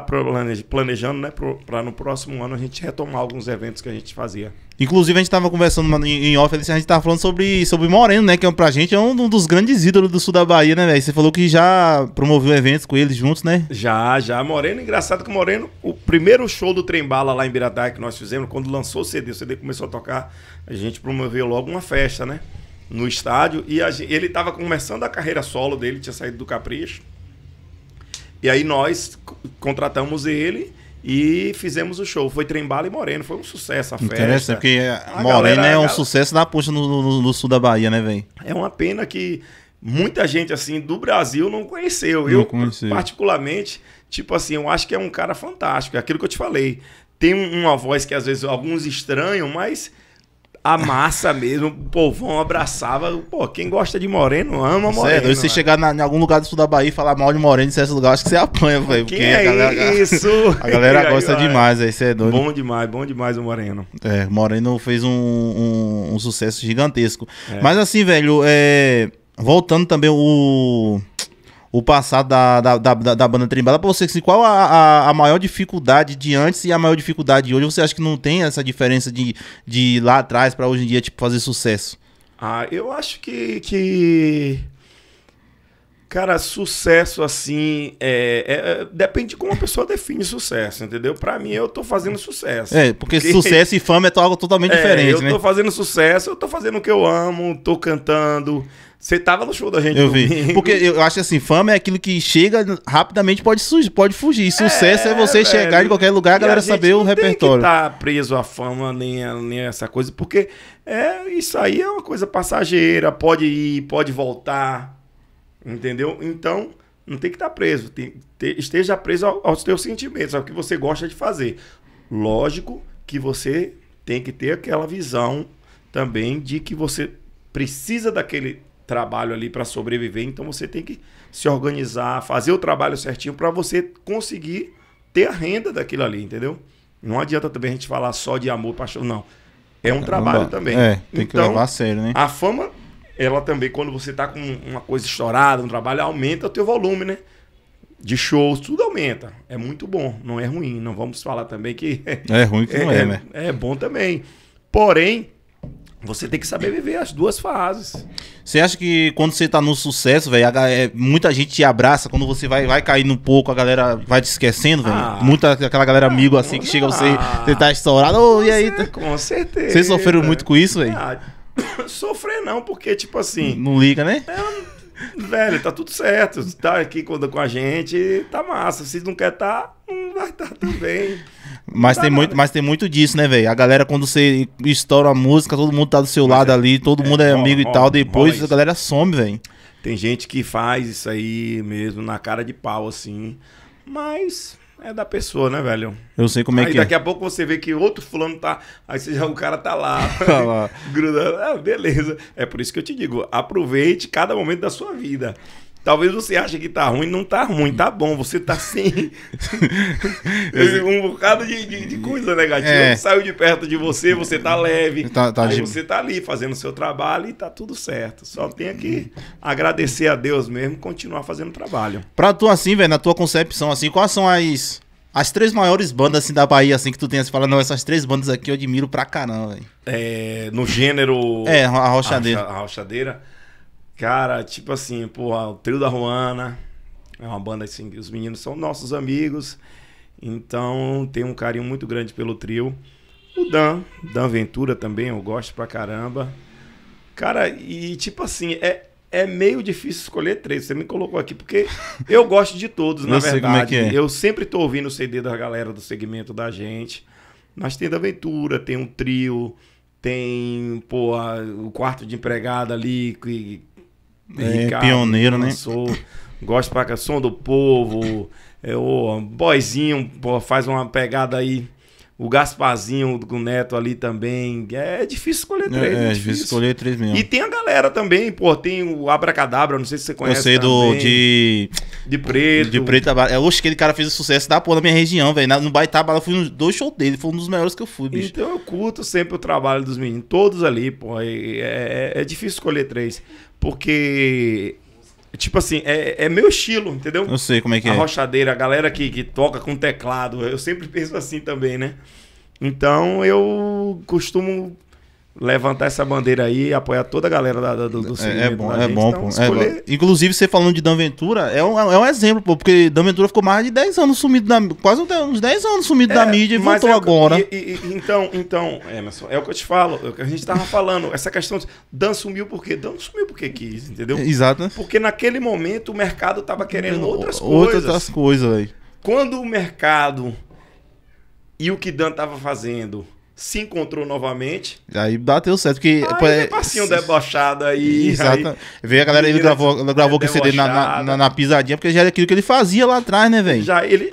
planejando, né, para no próximo ano a gente retomar alguns eventos que a gente fazia. Inclusive, a gente estava conversando em off, a gente estava falando sobre, sobre Moreno, né? Que é, pra gente é um dos grandes ídolos do sul da Bahia, né, velho? Você falou que já promoveu eventos com eles juntos, né? Já, já. Moreno, engraçado que Moreno, o primeiro show do Trembala lá em Biratá que nós fizemos, quando lançou o CD, o CD começou a tocar, a gente promoveu logo uma festa, né? no estádio e a, ele estava começando a carreira solo dele, tinha saído do Capricho. E aí nós contratamos ele e fizemos o show. Foi Trembala e Moreno, foi um sucesso a festa. Interessa, porque a Moreno é galera, é um sucesso da puxa no, no, no, sul da Bahia, né, velho? É uma pena que muita gente assim do Brasil não conheceu. Não eu, conheci. particularmente, tipo assim, eu acho que é um cara fantástico. É aquilo que eu te falei. Tem uma voz que às vezes alguns estranham, mas a massa mesmo, o povão abraçava. Pô, quem gosta de Moreno ama é Moreno. se você né? chegar na, em algum lugar do sul da Bahia e falar mal de Moreno em certos lugares, acho que você apanha, velho. Porque é a galera, isso? A galera aí, gosta demais, aí você é doido. Bom demais, bom demais o Moreno. É, Moreno fez um, um, um sucesso gigantesco. É. Mas assim, velho, é, voltando também o o passado da, da, da, da banda Trimbala pra você, assim, qual a, a, a, maior dificuldade de antes e a maior dificuldade de hoje? Você acha que não tem essa diferença de, de lá atrás para hoje em dia, tipo, fazer sucesso? Ah, eu acho que... que... Cara, sucesso assim é, é, é depende de como a pessoa define sucesso, entendeu? Para mim, eu tô fazendo sucesso. É, porque, porque... sucesso e fama é algo totalmente *laughs* é, diferente, eu né? Eu tô fazendo sucesso, eu tô fazendo o que eu amo, tô cantando, você tava no show da gente. Eu vi. *laughs* Porque eu acho assim, fama é aquilo que chega rapidamente, pode, pode fugir. É, Sucesso é, é você velho. chegar em qualquer lugar, a galera a saber o repertório. Não tá preso à fama nem, a, nem a essa coisa, porque é, isso aí é uma coisa passageira, pode ir, pode voltar. Entendeu? Então, não tem que estar tá preso. Tem, te, esteja preso aos teus sentimentos, ao que você gosta de fazer. Lógico que você tem que ter aquela visão também de que você precisa daquele trabalho ali para sobreviver. Então você tem que se organizar, fazer o trabalho certinho para você conseguir ter a renda daquilo ali, entendeu? Não adianta também a gente falar só de amor, paixão, não. É um trabalho também. É, tem então, que levar a sério, né? A fama, ela também, quando você tá com uma coisa estourada, um trabalho, aumenta o teu volume, né? de shows, tudo aumenta. É muito bom, não é ruim. Não vamos falar também que. É ruim que é, não é, é, *laughs* né? É bom também. Porém, você tem que saber viver as duas fases. Você acha que quando você tá no sucesso, velho, é, muita gente te abraça, quando você vai, vai caindo um pouco, a galera vai te esquecendo, velho. Ah, Muita aquela galera amigo assim que chega ah, você, você tá estourado, oh, e aí? Tá- com certeza. Vocês sofreram muito com isso, velho? Ah, *coughs* sofrer não, porque tipo assim, não liga, né? É, Velho, tá tudo certo. Tá aqui com, com a gente, tá massa. Se não quer tá, não hum, vai tá também. Mas, tá tem muito, mas tem muito disso, né, velho? A galera, quando você estoura a música, todo mundo tá do seu mas lado é, ali, todo é, mundo é amigo e tal. depois a galera some, velho. Tem gente que faz isso aí mesmo, na cara de pau, assim. Mas é da pessoa, né, velho? Eu sei como é aí que é. daqui a pouco você vê que outro fulano tá. Aí você já, o cara tá lá, *laughs* tá lá. *laughs* grudando. Ah, beleza. É por isso que eu te digo: aproveite cada momento da sua vida. Talvez você ache que tá ruim, não tá ruim, tá bom, você tá *laughs* sem um bocado de, de, de coisa negativa. É. Saiu de perto de você, você tá leve. Tá, tá aí de... você tá ali fazendo o seu trabalho e tá tudo certo. Só tem que agradecer a Deus mesmo e continuar fazendo o trabalho. Pra tu assim, velho, na tua concepção, assim, quais são as. As três maiores bandas assim, da Bahia, assim, que tu tem, você assim, fala, não, essas três bandas aqui eu admiro pra caramba, velho. É, no gênero. É, a Rochadeira. A, a Rochadeira. Cara, tipo assim, porra, o Trio da Ruana é uma banda assim, os meninos são nossos amigos, então tem um carinho muito grande pelo trio. O Dan, Dan Ventura também, eu gosto pra caramba. Cara, e tipo assim, é, é meio difícil escolher três. Você me colocou aqui, porque *laughs* eu gosto de todos, na é verdade. É é. Eu sempre tô ouvindo o CD da galera do segmento da gente. Mas tem Dan Ventura, tem um trio, tem, pô, o quarto de empregada ali, que é, Ricardo, pioneiro, né? Sou, Gosto pra som do povo. É, o boyzinho, pô, faz uma pegada aí o Gasparzinho o Neto ali também. É difícil escolher é, três. É, é, difícil. difícil escolher três mesmo. E tem a galera também, pô. Tem o Abracadabra, não sei se você conhece. Eu sei também. do. De. De preto. De preto. É, oxe, aquele cara fez sucesso da porra da minha região, velho. No Baitaba, eu fui nos dois shows dele. Foi um dos melhores que eu fui, bicho. Então eu curto sempre o trabalho dos meninos. Todos ali, pô. é, é, é difícil escolher três. Porque Tipo assim, é, é meu estilo, entendeu? Eu sei como é que a é. A rochadeira, a galera que, que toca com teclado, eu sempre *laughs* penso assim também, né? Então eu costumo levantar essa bandeira aí e apoiar toda a galera da, da, do, do É, é bom, é bom. Então, é escolher... é, inclusive, você falando de Dan Ventura, é um, é um exemplo, pô, porque Dan Ventura ficou mais de 10 anos sumido da quase uns 10 anos sumido é, da mídia e voltou é, agora. E, e, então, então, Emerson, é o que eu te falo, é o que a gente tava falando, essa questão de Dan sumiu porque Dan sumiu porque quis, entendeu? Exato. Né? Porque naquele momento o mercado tava querendo outras coisas. Outras coisas, velho. Quando o mercado e o que Dan tava fazendo se encontrou novamente. Aí bateu certo, porque... Aí é... passinho um debochado aí. Exato. Aí, Veio a galera, ele gravou, assim, gravou com que CD na, na, na, pisadinha, porque já era aquilo que ele fazia lá atrás, né, velho? Já, ele...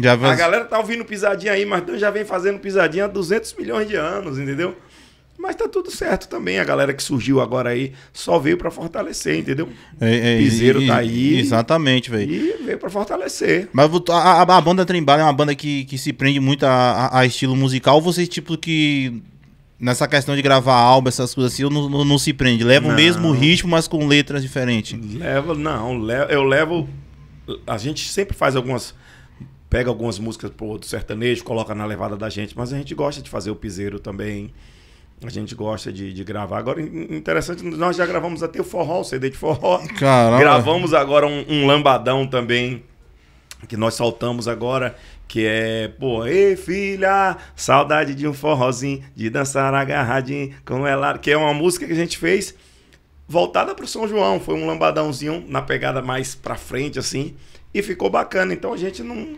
Já A galera tá ouvindo pisadinha aí, mas Deus já vem fazendo pisadinha há 200 milhões de anos, entendeu? Mas tá tudo certo também. A galera que surgiu agora aí só veio para fortalecer, entendeu? É, é, Piseiro tá aí. Exatamente, velho. E veio para fortalecer. Mas a, a, a banda Trembala é uma banda que, que se prende muito a, a, estilo musical. Vocês, tipo, que. Nessa questão de gravar álbum, essas coisas assim, eu não, não, não se prende. Leva não. o mesmo ritmo, mas com letras diferentes. Leva, não. Levo, eu levo. A gente sempre faz algumas pega algumas músicas pro, do sertanejo, coloca na levada da gente, mas a gente gosta de fazer o piseiro também. A gente gosta de, de gravar. Agora, interessante, nós já gravamos até o forró, o CD de forró. Caramba. Gravamos agora um, um lambadão também, que nós soltamos agora, que é, pô, ei filha, saudade de um forrozinho, de dançar agarradinho com ela, que é uma música que a gente fez voltada pro São João. Foi um lambadãozinho na pegada mais pra frente, assim, e ficou bacana. Então a gente não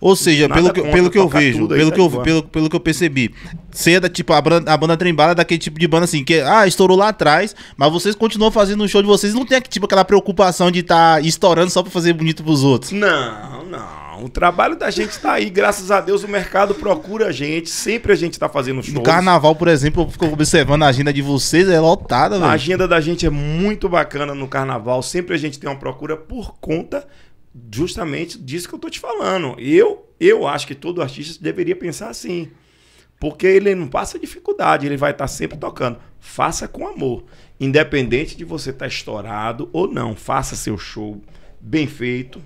ou seja, pelo que, pelo que eu vejo, pelo que eu, tá pelo, pelo que eu percebi, é da tipo, a banda, a banda trembada é daquele tipo de banda assim, que, ah, estourou lá atrás, mas vocês continuam fazendo o show de vocês não tem tipo, aquela preocupação de estar tá estourando só pra fazer bonito pros outros. Não, não. O trabalho da gente tá aí, graças a Deus o mercado procura a gente, sempre a gente tá fazendo show. No carnaval, por exemplo, eu fico observando a agenda de vocês, é lotada, velho. A agenda da gente é muito bacana no carnaval, sempre a gente tem uma procura por conta justamente disso que eu tô te falando. Eu, eu acho que todo artista deveria pensar assim. Porque ele não passa dificuldade, ele vai estar tá sempre tocando. Faça com amor. Independente de você estar tá estourado ou não, faça seu show bem feito.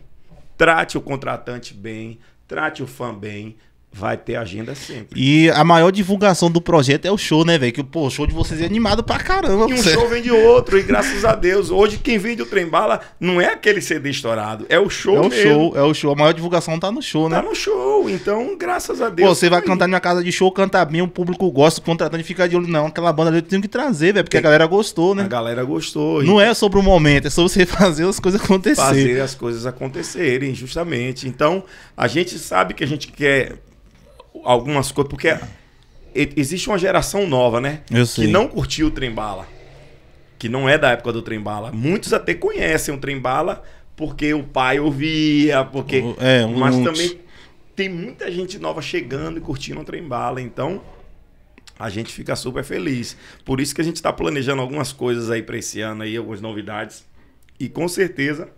Trate o contratante bem, trate o fã bem, Vai ter agenda sempre. E a maior divulgação do projeto é o show, né, velho? Que pô, o show de vocês é animado pra caramba. E um show vem de outro, e graças a Deus. Hoje quem vende o Trembala não é aquele CD estourado, é o show É o mesmo. show, é o show. A maior divulgação tá no show, tá né? Tá no show, então graças a Deus. Pô, você vai cantar na casa de show, canta bem, o público gosta, o contratante fica de olho. Não, aquela banda ali eu tenho que trazer, velho, porque tem... a é. galera gostou, né? A galera gostou. Não e... é sobre o momento, é sobre você *laughs* fazer as coisas acontecerem. Fazer as coisas acontecerem, justamente. Então, a gente sabe que a gente quer algumas coisas, porque existe uma geração nova, né? Eu sei. Que não curtiu o trem-bala. Que não é da época do trem-bala. Muitos até conhecem o trem-bala porque o pai ouvia, porque. É, um Mas também tem muita gente nova chegando e curtindo o trem-bala. Então, a gente fica super feliz. Por isso que a gente está planejando algumas coisas aí para esse ano aí, algumas novidades. E com certeza,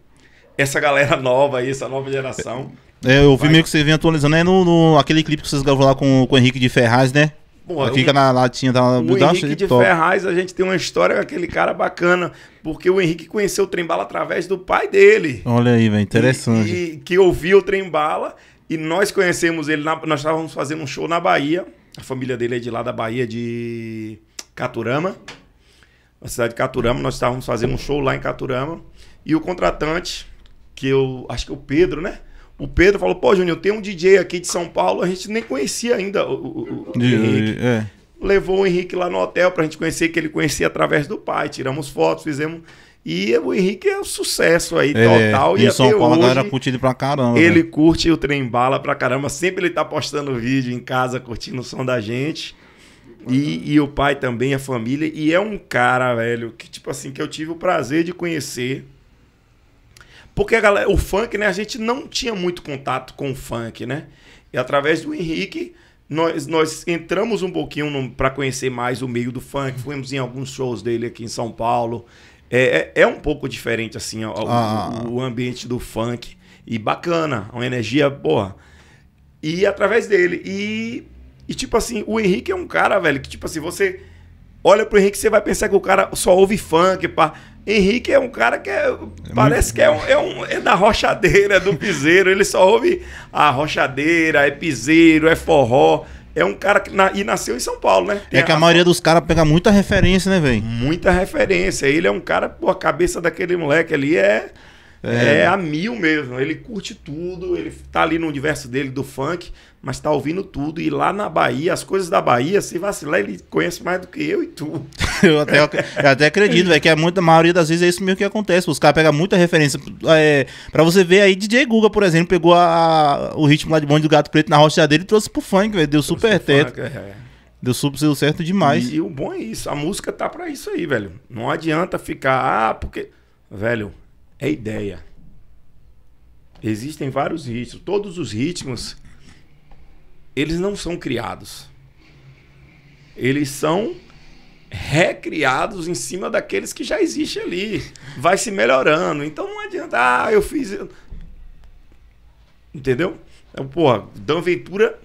essa galera *laughs* nova aí, essa nova geração. É, eu vi meio que você vem atualizando, é no, no aquele clipe que vocês gravou lá com, com o Henrique de Ferraz, né? Porra, fica na latinha da O Henrique de top. Ferraz, a gente tem uma história com aquele cara bacana, porque o Henrique conheceu o Trembala através do pai dele. Olha aí, velho, interessante. E, e, que ouviu o Trembala e nós conhecemos ele, na, nós estávamos fazendo um show na Bahia, a família dele é de lá da Bahia, de Caturama, na cidade de Caturama, nós estávamos fazendo um show lá em Caturama, e o contratante, que eu acho que é o Pedro, né? o Pedro falou, pô, Juninho, tem um DJ aqui de São Paulo, a gente nem conhecia ainda o, o, o Henrique. É. Levou o Henrique lá no hotel pra gente conhecer, que ele conhecia através do pai. Tiramos fotos, fizemos. E o Henrique é um sucesso aí é, total. E, e São Paulo hoje, a galera curtindo pra caramba. Ele velho. Né? curte o trem bala pra caramba. Sempre ele tá postando vídeo em casa, curtindo o som da gente. E, e o pai também, a família. E é um cara, velho, que tipo assim, que eu tive o prazer de conhecer porque galera, o funk, né? A gente não tinha muito contato com o funk, né? E através do Henrique, nós, nós entramos um pouquinho para conhecer mais o meio do funk. Fomos em alguns shows dele aqui em São Paulo. É, é, é um pouco diferente, assim, ah. o, o, ambiente do funk. E bacana, uma energia boa. E através dele. E, e, tipo assim, o Henrique é um cara, velho, que, tipo assim, você olha pro Henrique, você vai pensar que o cara só ouve funk, pá. Pra... Henrique é um cara que é, é parece que é, um, é, um, é da rochadeira, é do piseiro. Ele só ouve a ah, rochadeira, é piseiro, é forró. É um cara que na, e nasceu em São Paulo, né? Tem é que a, a maioria dos caras pega muita referência, né, velho? Muita referência. Ele é um cara, pô, a cabeça daquele moleque ali é é. é. a mil mesmo. Ele curte tudo, ele tá ali no universo dele do funk, mas tá ouvindo tudo. E lá na Bahia, as coisas da Bahia, se vacilar, ele conhece mais do que eu e tu. *laughs* eu, até, eu até acredito, velho, que é muita, a maioria das vezes é isso mesmo que acontece. Os caras pegam muita referência. É, pra você ver aí, DJ Guga, por exemplo, pegou a, a, o ritmo lá de bonde do gato preto na rocha dele e trouxe pro funk, velho. Deu super teto. É. Deu super certo demais. E, e o bom é isso. A música tá pra isso aí, velho. Não adianta ficar, ah, porque. Velho, é ideia. Existem vários ritmos. Todos os ritmos, eles não são criados. Eles são recriados em cima daqueles que já existem ali. Vai se melhorando. Então não adianta, ah, eu fiz. Entendeu? Então, porra, Dan Ventura,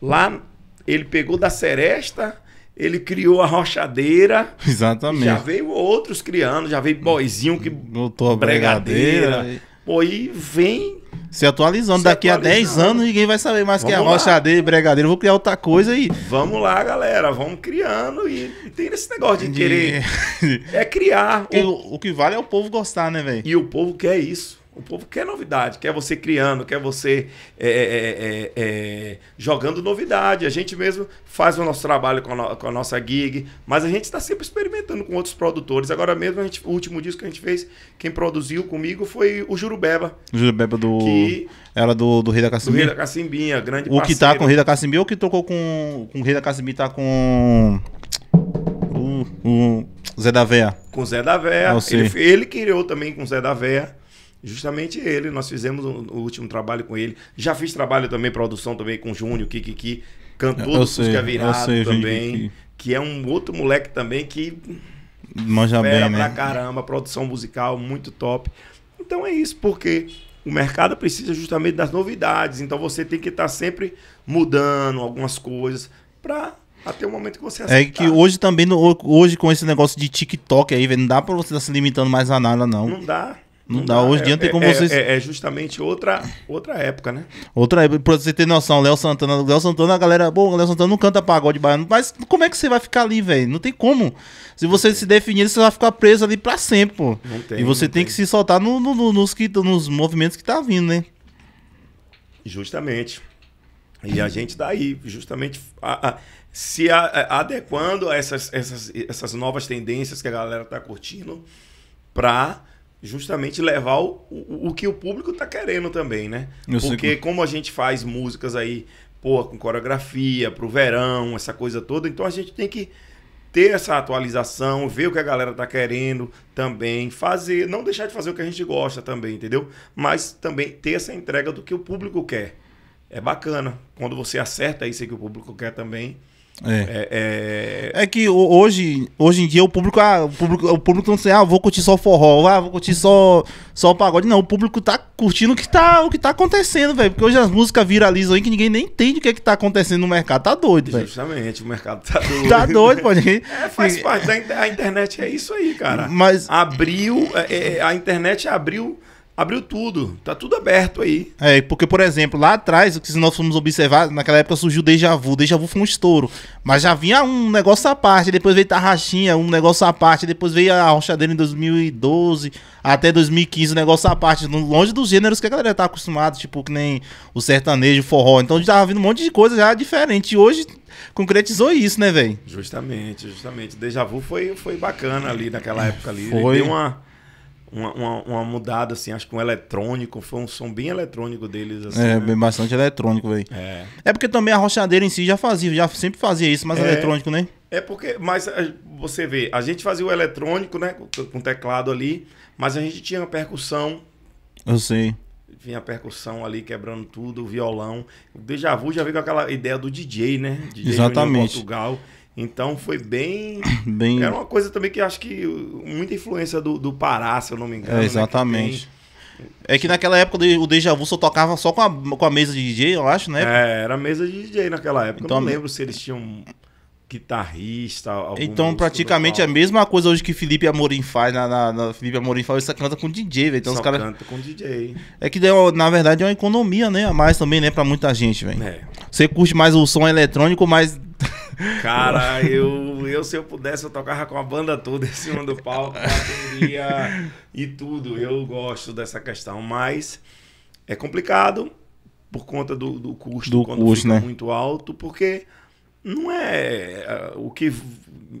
lá, ele pegou da seresta ele criou a rochadeira. Exatamente. Já veio outros criando, já veio boizinho que botou a bregadeira. bregadeira. Pô, e vem se atualizando. Se Daqui atualizando. a 10 anos ninguém vai saber mais vamos que é rochadeira e bregadeira. Eu vou criar outra coisa aí. Vamos lá, galera. Vamos criando. E tem esse negócio de, de... querer. *laughs* é criar. O... o... que vale é o povo gostar, né, velho? E o povo quer isso. O povo quer novidade, quer você criando, quer você é é, é, é, é, jogando novidade. A gente mesmo faz o nosso trabalho com a, no, com a nossa gig, mas a gente está sempre experimentando com outros produtores. Agora mesmo, gente, o último disco que a gente fez, quem produziu comigo foi o Jurubeba. O Jurubeba do. Que... Era do, do Rei da Cacimbinha. Do Rei da Cacimbinha, grande O tá parceiro. que está com o Rei da Cacimbinha ou que tocou com, com o Rei da Cacimbinha está com. O, o Zé da Véia. Com o Zé da Véia. Ele, ele criou também com o Zé da Véia. Justamente ele, nós fizemos o, o último trabalho com ele. Já fiz trabalho também, produção também com o Júnior, Kikiki, cantor do Fusca Virado sei, também, que... que é um outro moleque também que manja bem, né? pra né? caramba, produção musical muito top. Então é isso, porque o mercado precisa justamente das novidades, então você tem que estar tá sempre mudando algumas coisas para até o momento que você aceitar. É que hoje também, hoje com esse negócio de TikTok aí, não dá para você estar tá se limitando mais a nada, não. Não dá. Não dá. Hoje em dia não tem é, como é, vocês. É, é, justamente outra, outra época, né? Outra época. Pra você ter noção, Léo Santana. Léo Santana, a galera. Bom, Léo Santana não canta pagode baiano. Mas como é que você vai ficar ali, velho? Não tem como. Se você se definir, você vai ficar preso ali pra sempre, pô. Não tem, e você tem, tem, que se soltar no, no, no, nos, que, nos movimentos que tá vindo, né? Justamente. E a gente tá aí, justamente. A, a, se a, adequando a essas, essas, essas novas tendências que a galera tá curtindo pra justamente levar o, o, o que o público está querendo também, né? Eu Porque como a gente faz músicas aí, pô, com coreografia, pro verão, essa coisa toda, então a gente tem que ter essa atualização, ver o que a galera tá querendo também, fazer, não deixar de fazer o que a gente gosta também, entendeu? Mas também ter essa entrega do que o público quer. É bacana. Quando você acerta isso que o público quer também, é. É, é... é que hoje, hoje em dia o público, ah, o público, o público não sei, ah, vou curtir só forró, ah, vou curtir só só pagode. Não, o público tá curtindo o que tá, o que tá acontecendo, velho. Porque hoje as músicas viralizam aí que ninguém nem entende o que é que tá acontecendo no mercado. Tá doido, velho. Justamente, o mercado tá doido. tá doido, pode É, faz parte. A internet é isso aí, cara. Mas... Abriu, é, é, a internet abriu abriu tudo, tá tudo aberto aí. É, porque, por exemplo, lá atrás, se nós formos observar, naquela época surgiu o Deja Vu, Deja Vu foi um estouro, mas já vinha um negócio à parte, depois veio Tarraxinha, um negócio à parte, depois veio a Rochadeira em 2012, até 2015, um negócio à parte, longe dos gêneros que a galera tá acostumada, tipo, que nem o sertanejo, o forró, então já tava vindo um monte de coisa já diferente, e hoje concretizou isso, né, velho? Justamente, justamente, Deja Vu foi, foi bacana ali naquela época ali, foi. deu uma uma, uma, uma, mudada, assim, acho que um eletrônico, foi um som bem eletrônico deles, assim. É, né? bastante eletrônico, velho. É. é porque também a rochadeira em si já fazia, já sempre fazia isso, mas é, eletrônico, né? É porque, mas você vê, a gente fazia o eletrônico, né, com teclado ali, mas a gente tinha percussão. Eu sei. Vinha a percussão ali quebrando tudo, o violão. O Deja Vu já veio com aquela ideia do DJ, né? DJ Exatamente. Portugal. Exatamente. Então foi bem... *laughs* bem... Era uma coisa também que acho que uh, muita influência do, do Pará, se eu não me engano. É, exatamente. Né? É que naquela época o Deja Vu só tocava só com a, com a mesa de DJ, eu acho, né? É, era mesa de DJ naquela época. Então, eu não lembro se eles tinham guitarrista. Então, praticamente é a mesma coisa hoje que Felipe Amorim faz. Na, na, na Felipe Amorim faz, você canta com DJ, velho. Então, só os cara... canta com DJ. É que, na verdade, é uma economia, né? A mais também, né? Pra muita gente, velho. É. Você curte mais o som eletrônico, mas Cara, eu, eu se eu pudesse, eu tocava com a banda toda em cima do palco, bateria e tudo. Eu gosto dessa questão, mas é complicado por conta do, do custo do quando custo, né? muito alto, porque não é, é o que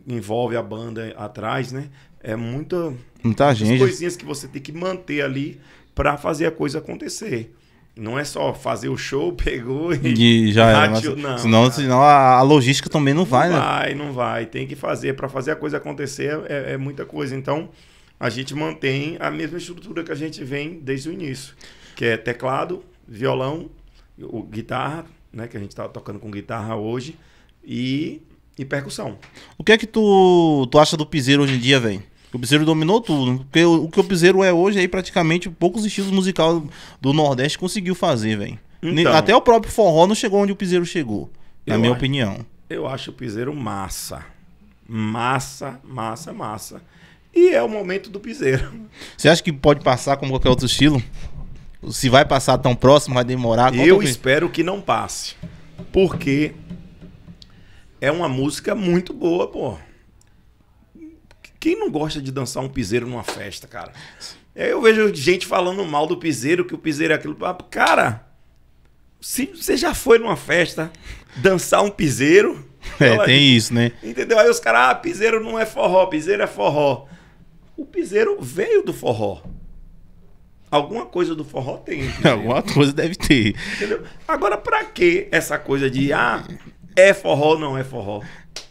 envolve a banda atrás, né? É muita muita gente, coisinhas que você tem que manter ali para fazer a coisa acontecer não é só fazer o show, *laughs* pegou e, e já rateou. Mas, não, senão, cara. senão a, logística também não vai, não né? Vai, não vai. Tem que fazer. Para fazer a coisa acontecer é, é, é, muita coisa. Então, a gente mantém a mesma estrutura que a gente vem desde o início, que é teclado, violão, o, guitarra, né? Que a gente está tocando com guitarra hoje e, e percussão. O que é que tu, tu acha do piseiro hoje em dia, velho? O piseiro dominou tudo. Porque o, que o piseiro é hoje, é aí praticamente poucos estilos musicais do Nordeste conseguiu fazer, velho. Então, Até o próprio forró não chegou onde o piseiro chegou, na minha acho, opinião. Eu acho o piseiro massa. Massa, massa, massa. E é o momento do piseiro. Você acha que pode passar como qualquer outro estilo? Se vai passar tão próximo, vai demorar? Conta eu espero que não passe. Porque é uma música muito boa, pô. Quem não gosta de dançar um piseiro numa festa, cara? É, eu vejo gente falando mal do piseiro, que o piseiro é aquilo. Ah, cara, se você já foi numa festa dançar um piseiro. É, ela... tem isso, né? Entendeu? Aí os caras, ah, piseiro não é forró, piseiro é forró. O piseiro veio do forró. Alguma coisa do forró tem. *laughs* Alguma coisa deve ter. Entendeu? Agora, pra que essa coisa de, ah, é forró, não é forró?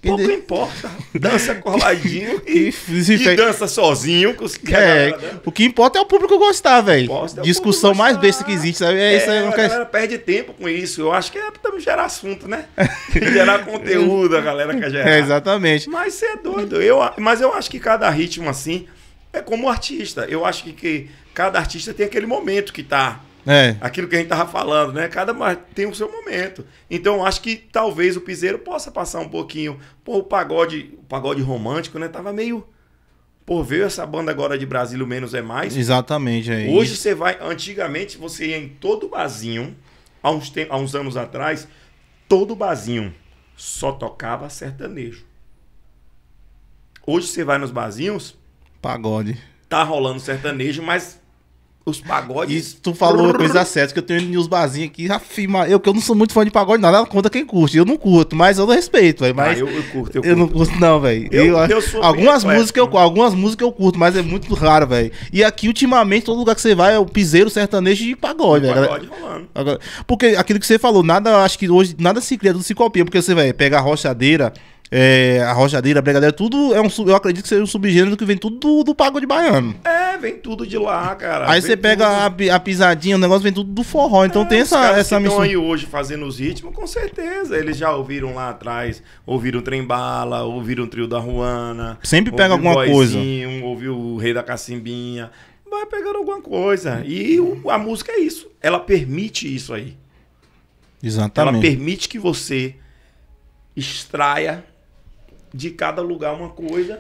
Pouco de... importa. Dança *laughs* coladinho e, e, dança sozinho. Que é, O que importa é o público gostar, velho. É Discussão mais gostar. besta que existe, sabe? É, é isso aí, a galera perde tempo com isso. Eu acho que é pra gerar assunto, né? *laughs* gerar conteúdo, a galera quer gerar. É, exatamente. Mas você é doido. Eu, mas eu acho que cada ritmo assim é como artista. Eu acho que, que cada artista tem aquele momento que tá é. Aquilo que a gente tava falando, né? Cada tem o seu momento. Então, acho que talvez o piseiro possa passar um pouquinho. Pô, o pagode, o pagode romântico, né? Tava meio. Pô, veio essa banda agora de Brasil menos é mais. Exatamente, é Hoje isso. você vai. Antigamente você ia em todo barzinho, há uns, há uns anos atrás, todo barzinho só tocava sertanejo. Hoje você vai nos barzinhos. Pagode. Tá rolando sertanejo, mas os pagodes. E tu falou coisa certa, que eu tenho os barzinhos aqui, afirma, eu que eu não sou muito fã de pagode, nada, conta quem curte. Eu não curto, mas eu não respeito, velho. Mas ah, eu, eu, curto, eu, eu não curto, não, velho. Eu, eu, eu sou algumas músicas eu algumas músicas eu curto, mas é muito raro, velho. E aqui, ultimamente, todo lugar que você vai é o piseiro sertanejo de pagode, velho. Né, pagode rolando. porque aquilo que você falou, nada, acho que hoje, nada se cria, tudo se copia, porque você vai pegar rochadeira é, a rochadeira, a brigadeira, tudo é um eu acredito que seja um subgênero que vem tudo do, do de baiano. É, vem tudo de lá, cara. Aí você pega a, a pisadinha, o negócio vem tudo do forró. Então é, tem essa essa que missão. aí hoje fazendo os ritmos, com certeza. Eles já ouviram lá atrás, ouviram Trembala, ouviram o Trio da Ruana. Sempre pega alguma coisa. Ouviu o Rei da Cacimbinha. Vai pegando alguma coisa. E o, a música é isso. Ela permite isso aí. Exatamente. Ela permite que você extraia de cada lugar uma coisa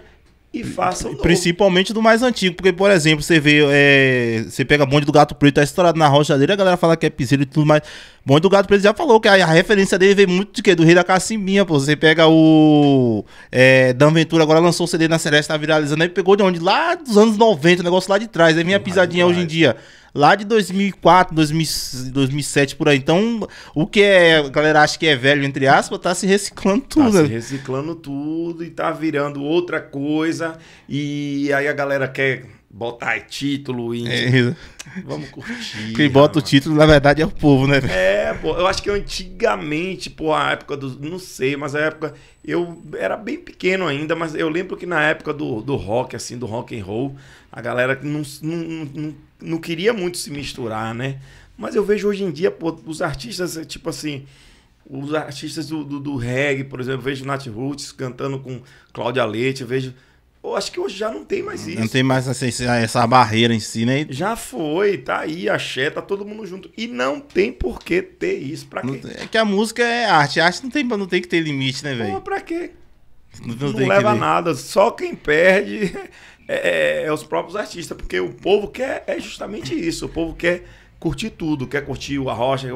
e faça o novo. Principalmente do mais antigo, porque, por exemplo, você vê, é, você pega bonde do gato preto, tá estourado na rocha dele, a galera fala que é piseiro e tudo mais. Bonde do gato preto já falou que a, a referência dele vem muito de quê? Do Rei da Cacimbinha, pô. Você pega o é, Dan Ventura, agora lançou o CD na Celeste, tá viralizando, aí pegou de onde? Lá dos anos 90, negócio lá de trás, aí vem a pisadinha hoje em dia lá de 2004, 2000, 2007 por aí. Então, o que é, a galera acha que é velho, entre aspas, tá se reciclando tá tudo. Tá se né? reciclando tudo e tá virando outra coisa. E aí a galera quer botar título e. É. Vamos curtir. Quem bota mano. o título, na verdade, é o povo, né? É, pô. Eu acho que antigamente, pô, a época do. Não sei, mas a época. Eu era bem pequeno ainda, mas eu lembro que na época do, do rock, assim, do rock and roll, a galera não, não, não não queria muito se misturar, né? Mas eu vejo hoje em dia, pô, os artistas, é, tipo assim, os artistas do, do, do reggae, por exemplo, vejo Nat Roots cantando com Cláudia Leite, vejo. Eu acho que hoje já não tem mais isso. Não tem mais essa, essa barreira em si, né? Já foi, tá aí, axé, tá todo mundo junto. E não tem por que ter isso, pra quê? É que a música é arte, a arte não tem, não tem que ter limite, né, velho? Pô, pra quê? Não, não, não leva nada, só quem perde é, é, é, os próprios artistas, porque o povo quer é justamente isso. O povo quer curtir tudo, quer curtir a rocha.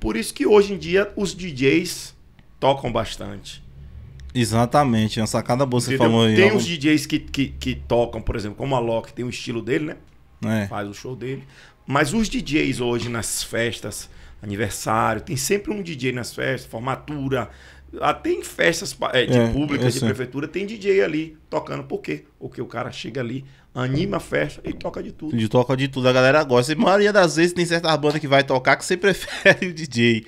Por isso que hoje em dia os DJs tocam bastante. Exatamente, é uma sacada boa você falou aí. Tem é os DJs que, que, que, tocam, por exemplo, como a Loki, tem o um estilo dele, né? É. Faz o show dele. Mas os DJs hoje nas festas, aniversário, tem sempre um DJ nas festas, formatura, até ah, em festas é, de é, públicas, de prefeitura, tem DJ ali tocando. Por quê? Porque o cara chega ali, anima a festa e toca de tudo. Ele toca de tudo, a galera gosta. E a maioria das vezes tem certas bandas que vai tocar que você *laughs* prefere o DJ.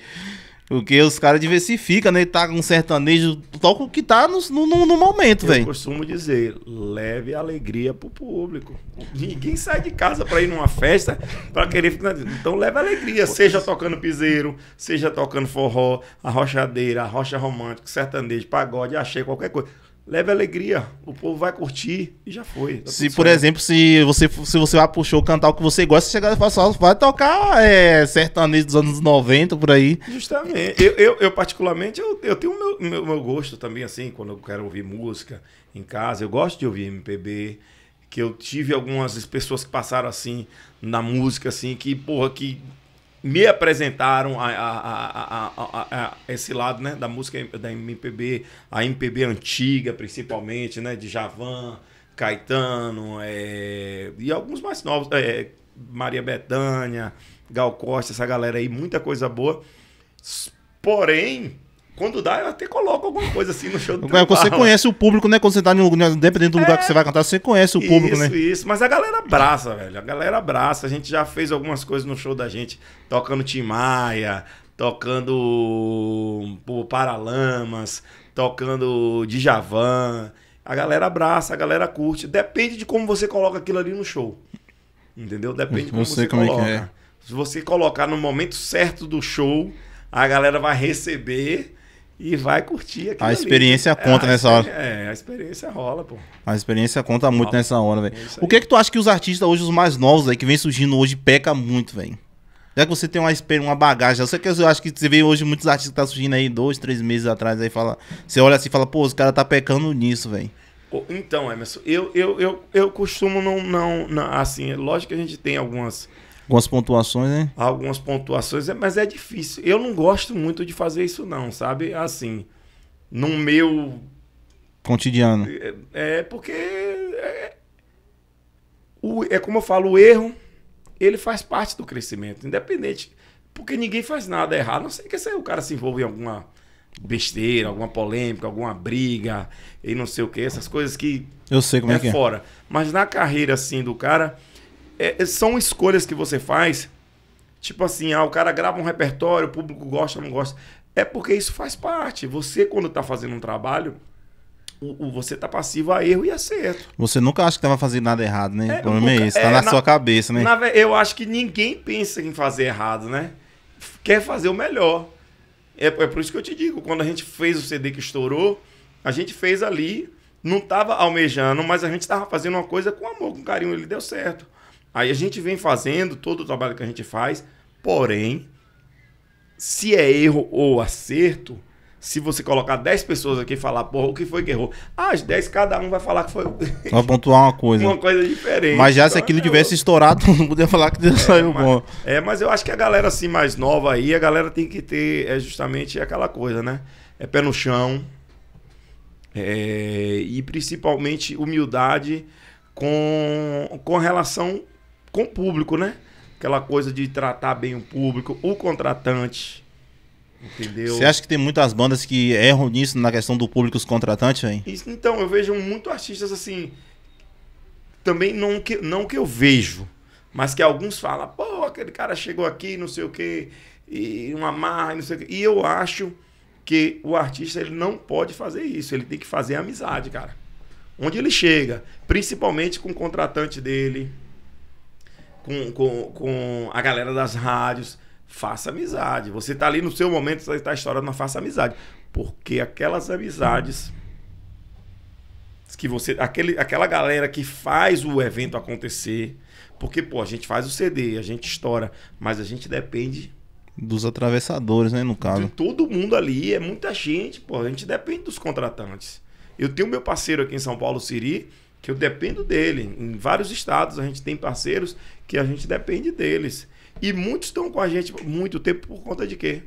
Porque os caras diversificam, né? Tá com um sertanejo, toca o que tá no, no, no momento, velho. Eu costumo dizer, leve alegria pro público. Ninguém sai de casa pra ir numa festa pra querer ficar... Então leve alegria, seja tocando piseiro, seja tocando forró, a rochadeira, a rocha romântica, sertanejo, pagode, achei, qualquer coisa leve alegria, o povo vai curtir e já foi. Tá se, por exemplo, se você, se você vai pro show cantar o que você gosta, você chegar e só, assim, vai tocar é, sertanejo dos anos 90, por aí. Justamente. Eu, eu, eu particularmente, eu, eu tenho o meu, meu, meu, gosto também, assim, quando eu quero ouvir música em casa, eu gosto de ouvir MPB, que eu tive algumas pessoas que passaram, assim, na música, assim, que, porra, que me apresentaram a, a, a, esse lado né, da música da MPB, a MPB antiga principalmente, né, de Javan, Caetano é, e alguns mais novos, é, Maria Bethânia, Gal Costa, essa galera aí, muita coisa boa. Porém, quando dá, eu até coloco alguma coisa assim no show do Quando você conhece o público, né? Quando você tá em algum dependendo do é, lugar que você é. vai cantar, você conhece o público, isso, né? Isso, isso. Mas a galera abraça, velho. A galera abraça. A gente já fez algumas coisas no show da gente, tocando Tim Maia, tocando o Paralamas, tocando Djavan. A galera abraça, a galera curte. Depende de como você coloca aquilo ali no show. Entendeu? Depende de como você, você como é coloca. É é. Se você colocar no momento certo do show, a galera vai receber e vai curtir aquilo A experiência ali. É, conta é, nessa hora. É, a experiência rola, pô. A experiência conta rola. muito nessa hora, velho. É o que é que tu acha que os artistas hoje, os mais novos aí, que vem surgindo hoje, peca muito, velho? Já que você tem uma, uma bagagem, você que eu acho que você vê hoje muitos artistas que tá surgindo aí dois, três meses atrás, aí fala, você olha assim e fala, pô, os caras tá pecando nisso, velho. Então, Emerson, eu, eu, eu, eu costumo não, não, não, assim, lógico que a gente tem algumas Algumas pontuações, né? Algumas pontuações, é, mas é difícil. Eu não gosto muito de fazer isso, não, sabe? Assim, no meu. Cotidiano. É, é porque. É, o, é como eu falo, o erro, ele faz parte do crescimento, independente. Porque ninguém faz nada errado, não sei que se o cara se envolve em alguma besteira, alguma polêmica, alguma briga e não sei o que, essas coisas que eu sei como é, é que é. fora. É. Mas na carreira assim do cara, é, é, são escolhas que você faz. Tipo assim, ah, o cara grava um repertório, o público gosta, não gosta. É porque isso faz parte. Você, quando tá fazendo um trabalho, o, o, você tá passivo a erro e acerto. Você nunca acha que tava fazendo nada errado, né? É, isso, está nunca, é tá é, na, na, sua cabeça, né? Na, eu acho que ninguém pensa em fazer errado, né? Quer fazer o melhor. É, é por isso que eu te digo, quando a gente fez o CD que estourou, a gente fez ali, não tava almejando, mas a gente tava fazendo uma coisa com amor, com carinho, ele deu certo. Aí a gente vem fazendo todo o trabalho que a gente faz, porém, se é erro ou acerto, se você colocar 10 pessoas aqui e falar, porra, o que foi que errou? Ah, as 10, cada um vai falar que foi. Vai pontuar uma coisa. uma coisa diferente. Mas já então, se aquilo é tivesse estourado, não podia falar que Deus é, saiu mas, bom. É, mas eu acho que a galera assim mais nova aí, a galera tem que ter é justamente aquela coisa, né? É pé no chão. É, e principalmente humildade com, com relação com o público, né? Aquela coisa de tratar bem o público, o contratante. Entendeu? Você acha que tem muitas bandas que erram nisso na questão do público os contratantes, hein? Então, eu vejo muito artistas assim. Também não que, não que eu vejo, mas que alguns falam, pô, aquele cara chegou aqui, não sei o quê, e uma marra, não sei o quê. E eu acho que o artista ele não pode fazer isso, ele tem que fazer amizade, cara. Onde ele chega, principalmente com o contratante dele, com, com, com a galera das rádios. Faça amizade. Você está ali no seu momento, você está estourando, mas faça amizade. Porque aquelas amizades que você. Aquele, aquela galera que faz o evento acontecer. Porque, pô, a gente faz o CD, a gente estoura, mas a gente depende. Dos atravessadores, né, no caso. De todo mundo ali, é muita gente, pô. A gente depende dos contratantes. Eu tenho meu parceiro aqui em São Paulo, Siri, que eu dependo dele. Em vários estados a gente tem parceiros que a gente depende deles. E muitos estão com a gente muito tempo por conta de quê?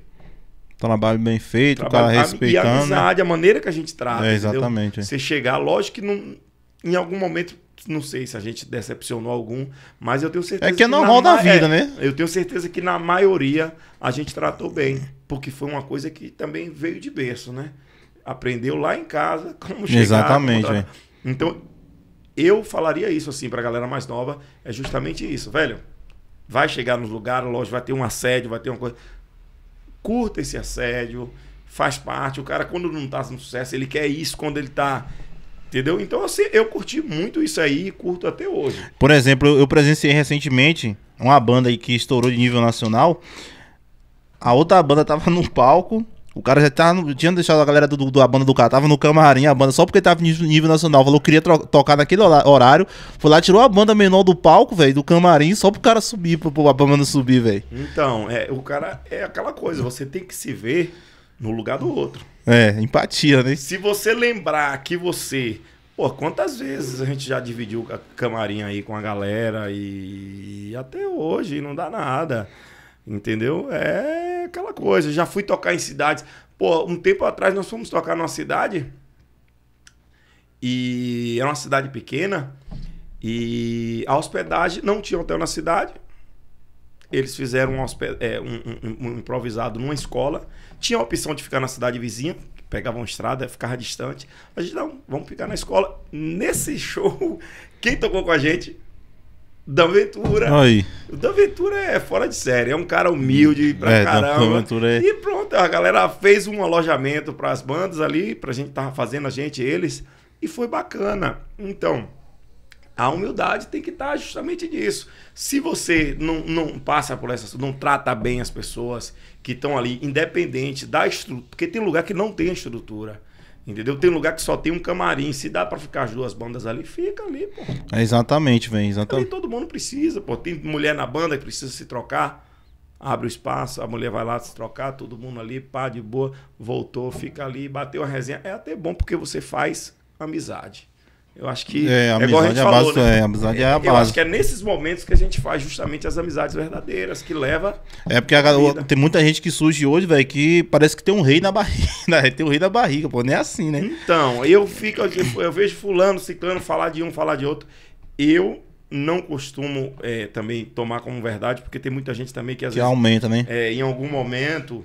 Trabalho bem feito, Trabalho, o cara respeitando. E a né? amizade, a maneira que a gente trata. É, exatamente. É. Você chegar, lógico que não, em algum momento, não sei se a gente decepcionou algum, mas eu tenho certeza. É que é normal da é, vida, é, né? Eu tenho certeza que na maioria a gente tratou bem. Porque foi uma coisa que também veio de berço, né? Aprendeu lá em casa como chegar. Exatamente. É. Então, eu falaria isso assim para a galera mais nova, é justamente isso, velho. Vai chegar nos lugares, lógico, vai ter um assédio, vai ter uma coisa. Curta esse assédio, faz parte. O cara, quando não tá no sucesso, ele quer isso quando ele tá. Entendeu? Então, assim, eu curti muito isso aí e curto até hoje. Por exemplo, eu presenciei recentemente uma banda aí que estourou de nível nacional. A outra banda tava *laughs* no palco o cara já tá, tinha deixado a galera do, do, da banda do cara, tava no camarim, a banda, só porque tava no nível nacional, falou que queria tocar naquele horário, foi lá, tirou a banda menor do palco, velho, do camarim, só pro cara subir, pro, pro a banda subir, velho. Então, é, o cara, é aquela coisa, você tem que se ver no lugar do outro. É, empatia, né? Se você lembrar que você Pô, quantas vezes a gente já dividiu a camarim aí com a galera e, e até hoje não dá nada. Entendeu? É aquela coisa. Já fui tocar em cidades. Pô, um tempo atrás nós fomos tocar numa cidade. E era uma cidade pequena. E a hospedagem não tinha hotel na cidade. Eles fizeram um, é, um, um, um improvisado numa escola. Tinha a opção de ficar na cidade vizinha, pegavam estrada, ficava distante. A gente, não, vamos ficar na escola. Nesse *laughs* show, quem tocou com a gente da Ventura. Aí. O Da Ventura é fora de série, é um cara humilde pra é, caramba. É... E pronto, a galera fez um alojamento para as bandas ali, pra gente tava fazendo a gente eles, e foi bacana. Então, a humildade tem que estar tá justamente nisso. Se você não, não passa por essa, não trata bem as pessoas que estão ali, independente da estrutura, porque tem lugar que não tem estrutura. Entendeu? Tem lugar que só tem um camarim. Se dá para ficar as duas bandas ali, fica ali, pô. É exatamente, velho. Exatamente. Ali todo mundo precisa, pô. Tem mulher na banda que precisa se trocar. Abre o espaço, a mulher vai lá se trocar, todo mundo ali, pá, de boa, voltou, fica ali, bateu a resenha. É até bom porque você faz amizade. Eu acho que. É, é a amizade é, a, gente é a falou, base. Né? É, amizade é a base. Eu acho que é nesses momentos que a gente faz justamente as amizades verdadeiras, que leva. É porque a, tem muita gente que surge hoje, velho, que parece que tem um rei na barriga. *laughs* tem um rei na barriga, pô. Nem é assim, né? Então, eu fico. Eu vejo Fulano, Ciclano falar de um, falar de outro. Eu não costumo é, também tomar como verdade, porque tem muita gente também que às que vezes. aumenta, né? É, em algum momento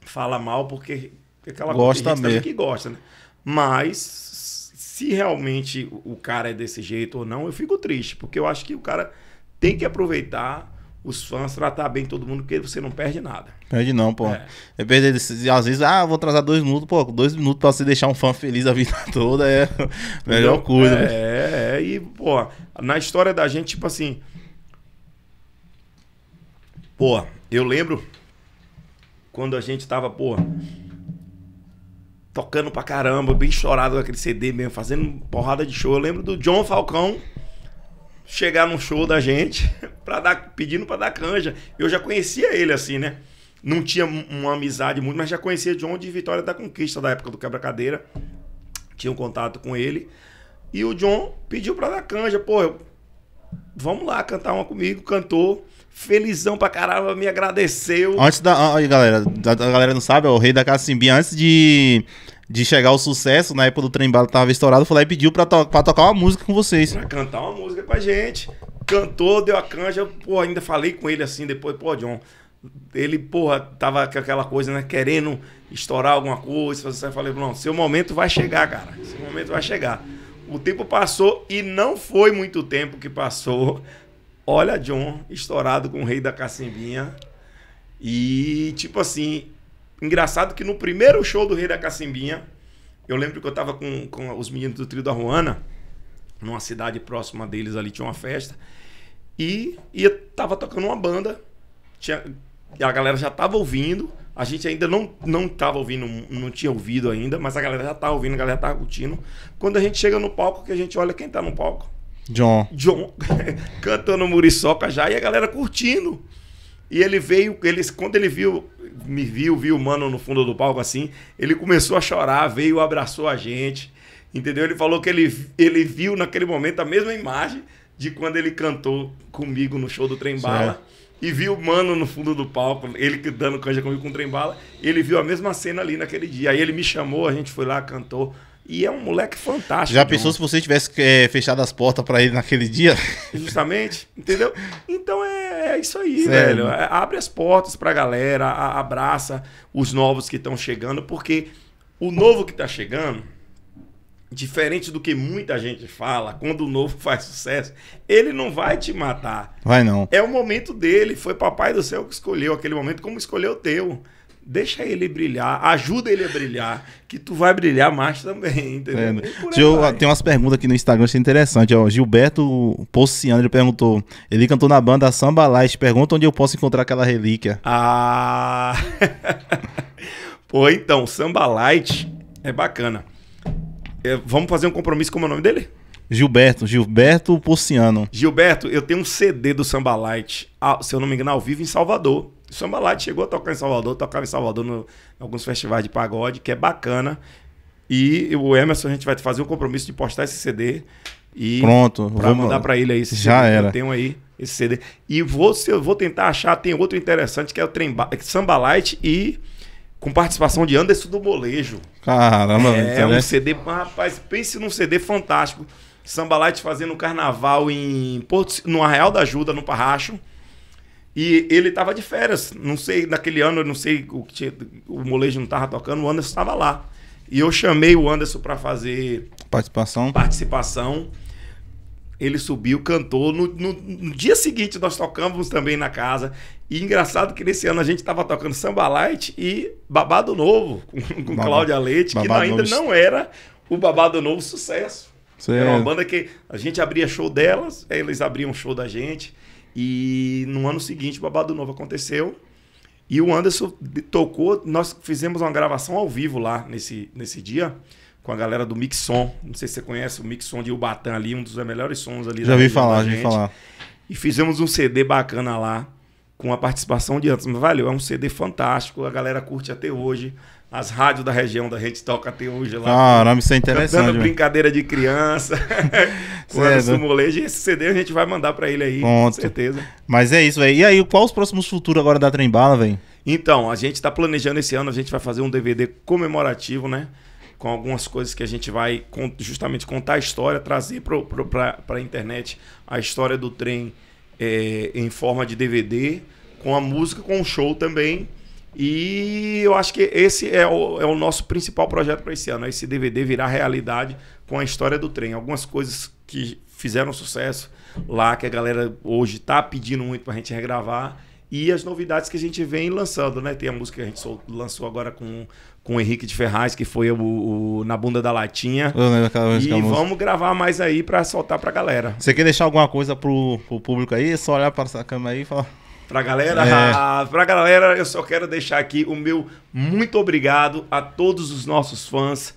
fala mal, porque. Aquela gosta mesmo. que gosta, né? Mas se realmente o cara é desse jeito ou não, eu fico triste, porque eu acho que o cara tem que aproveitar os fãs, tratar bem todo mundo, porque você não perde nada. Perde não, pô. É. é às vezes, ah, vou atrasar dois minutos, pô, dois minutos pra você deixar um fã feliz a vida *laughs* toda é a melhor coisa. Né? É, é, e, pô, na história da gente, tipo assim. Pô, eu lembro quando a gente tava, pô, tocando pra caramba, bem chorado com aquele CD mesmo, fazendo porrada de show. Eu lembro do John Falcão chegar num show da gente *laughs* pra dar, pedindo pra dar canja. Eu já conhecia ele assim, né? Não tinha uma amizade muito, mas já conhecia John de Vitória da Conquista, da época do Quebra-Cadeira. Tinha um contato com ele. E o John pediu pra dar canja, pô, eu, vamos lá cantar uma comigo, cantou felizão pra caramba, me agradeceu. Antes da. Ah, aí, galera, a, galera não sabe, é o rei da Cacimbinha, antes de, de chegar ao sucesso, na época do trem bala tava estourado, foi lá e pediu pra, to pra tocar uma música com vocês. Pra cantar uma música com a gente. Cantou, deu a canja, pô, ainda falei com ele assim depois, pô, John. Ele, porra, tava com aquela coisa, né? Querendo estourar alguma coisa. Eu falei, não, seu momento vai chegar, cara. Seu momento vai chegar. O tempo passou e não foi muito tempo que passou Olha John estourado com o rei da cacimbinha. E, tipo assim, engraçado que no primeiro show do Rei da Cacimbinha, eu lembro que eu tava com, com os meninos do trio da Ruana, numa cidade próxima deles ali, tinha uma festa. E, e tava tocando uma banda, tinha, a galera já tava ouvindo, a gente ainda não, não tava ouvindo, não tinha ouvido ainda, mas a galera já tava ouvindo, a galera tava curtindo. Quando a gente chega no palco, que a gente olha quem tá no palco. John. John *laughs* cantando Muriçoca já e a galera curtindo. E ele veio, ele, quando ele viu, me viu, viu o mano no fundo do palco assim, ele começou a chorar, veio, abraçou a gente. Entendeu? Ele falou que ele, ele viu naquele momento a mesma imagem de quando ele cantou comigo no show do Trem Bala. E viu o mano no fundo do palco, ele dando canja comigo com o Trem Bala. Ele viu a mesma cena ali naquele dia. Aí ele me chamou, a gente foi lá, cantou. E é um moleque fantástico. Já pensou se você tivesse é, fechado as portas para ele naquele dia? *laughs* Justamente, entendeu? Então é, é isso aí, Sério? velho. É, abre as portas para a galera, abraça os novos que estão chegando, porque o novo que está chegando, diferente do que muita gente fala, quando o novo *laughs* faz sucesso, ele não vai te matar. Vai não. É o momento dele, foi papai do céu que escolheu aquele momento como escolheu o teu deixa ele brilhar, ajuda ele a brilhar, que tu vai brilhar mais também, entendeu? É. Né? Eu, tem umas perguntas aqui no Instagram, achei interessante. Ó, Gilberto Possiano, ele perguntou, ele cantou na banda Samba Light, pergunta onde eu posso encontrar aquela relíquia. Ah... *laughs* Pô, então, Samba Light é bacana. É, vamos fazer um compromisso, com é o nome dele? Gilberto, Gilberto Possiano. Gilberto, eu tenho um CD do Samba Light, se eu não me engano, ao vivo em Salvador. O Samba Light chegou a tocar em Salvador, tocava em Salvador no, em alguns festivais de pagode, que é bacana. E o Emerson, a gente vai fazer um compromisso de postar esse CD. E Pronto. Pra vou mandar para ele aí. Esse já CD, era. Eu tenho aí esse CD. E vou, se eu vou tentar achar, tem outro interessante que é o Tremba, Samba Light e com participação de Anderson do Molejo. Caramba, é, é um CD, rapaz, pense num CD fantástico. Samba Light fazendo carnaval em Porto, no Arraial da Ajuda, no Parracho. E ele estava de férias, não sei, naquele ano, eu não sei, o, o molejo não estava tocando, o Anderson estava lá. E eu chamei o Anderson para fazer... Participação. Participação. Ele subiu, cantou. No, no, no, dia seguinte nós tocamos também na casa. E engraçado que nesse ano a gente estava tocando Samba Light e Babado Novo, com, com Baba, Cláudia Leite, que ainda Novo. não era o Babado Novo sucesso. Certo. Era uma banda que a gente abria show delas, eles abriam show da gente. E no ano seguinte, o Babado Novo aconteceu. E o Anderson tocou, nós fizemos uma gravação ao vivo lá nesse, nesse dia com a galera do Mixon. Não sei se você conhece o Mixon de Ubatan ali, um dos melhores sons ali. Já vi falar, já vi falar. E fizemos um CD bacana lá com a participação de Anderson. Valeu, é um CD fantástico, a galera curte até hoje. As rádios da região da gente toca até hoje lá. Caramba, isso é interessante. Dando brincadeira de criança. *laughs* com o Molejo. E esse CD a gente vai mandar para ele aí, com certeza. Mas é isso, velho. E aí, qual os próximos futuros agora da Trembala, velho? Então, a gente está planejando esse ano, a gente vai fazer um DVD comemorativo, né? Com algumas coisas que a gente vai justamente contar a história, trazer para a internet a história do trem é, em forma de DVD, com a música, com o show também. E eu acho que esse é o, é o nosso principal projeto para esse ano: é esse DVD virar realidade com a história do trem. Algumas coisas que fizeram sucesso lá, que a galera hoje está pedindo muito para a gente regravar. E as novidades que a gente vem lançando, né? Tem a música que a gente lançou agora com, com o Henrique de Ferraz, que foi o, o Na Bunda da Latinha. e vamos música. gravar mais aí para soltar para a galera. Você quer deixar alguma coisa pro, o público aí? É só olhar para essa câmera aí e falar. Pra galera, é. *laughs* pra galera, eu só quero deixar aqui o meu muito obrigado a todos os nossos fãs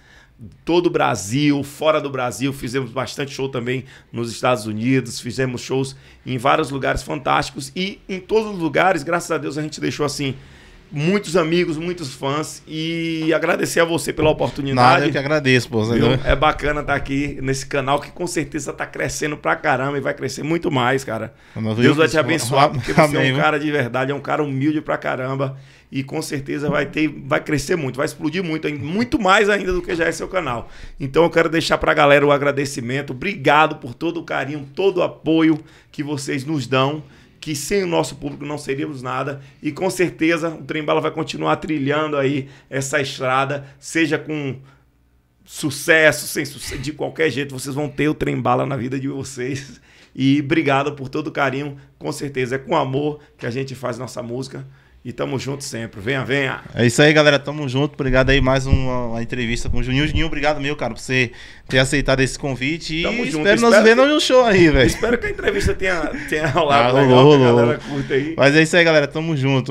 todo o Brasil, fora do Brasil, fizemos bastante show também nos Estados Unidos, fizemos shows em vários lugares fantásticos e em todos os lugares, graças a Deus, a gente deixou assim muitos amigos, muitos fãs e agradecer a você pela oportunidade. Nada, eu que agradeço, pô. É bacana estar tá aqui nesse canal que com certeza está crescendo pra caramba e vai crescer muito mais, cara. Deus vai te abençoar porque você Amém, é um cara de verdade, é um cara humilde pra caramba e com certeza vai ter, vai crescer muito, vai explodir muito, muito mais ainda do que já é seu canal. Então eu quero deixar para a galera o agradecimento. Obrigado por todo o carinho, todo o apoio que vocês nos dão que sem o nosso público não seríamos nada e com certeza o Trembala vai continuar trilhando aí essa estrada, seja com sucesso, sem sucesso, de qualquer jeito, vocês vão ter o Trembala na vida de vocês. E obrigado por todo o carinho, com certeza é com amor que a gente faz nossa música. E tamo junto sempre. Venha, venha. É isso aí, galera. Tamo junto. Obrigado aí mais uma, uma entrevista com o Juninho. Juninho, obrigado meu, cara, por você ter aceitado esse convite. Tamo e junto. espero nós ver no show aí, velho. Espero que a entrevista tenha, tenha rolado ah, legal, rolou, rolou. Mas é isso aí, galera. Tamo junto.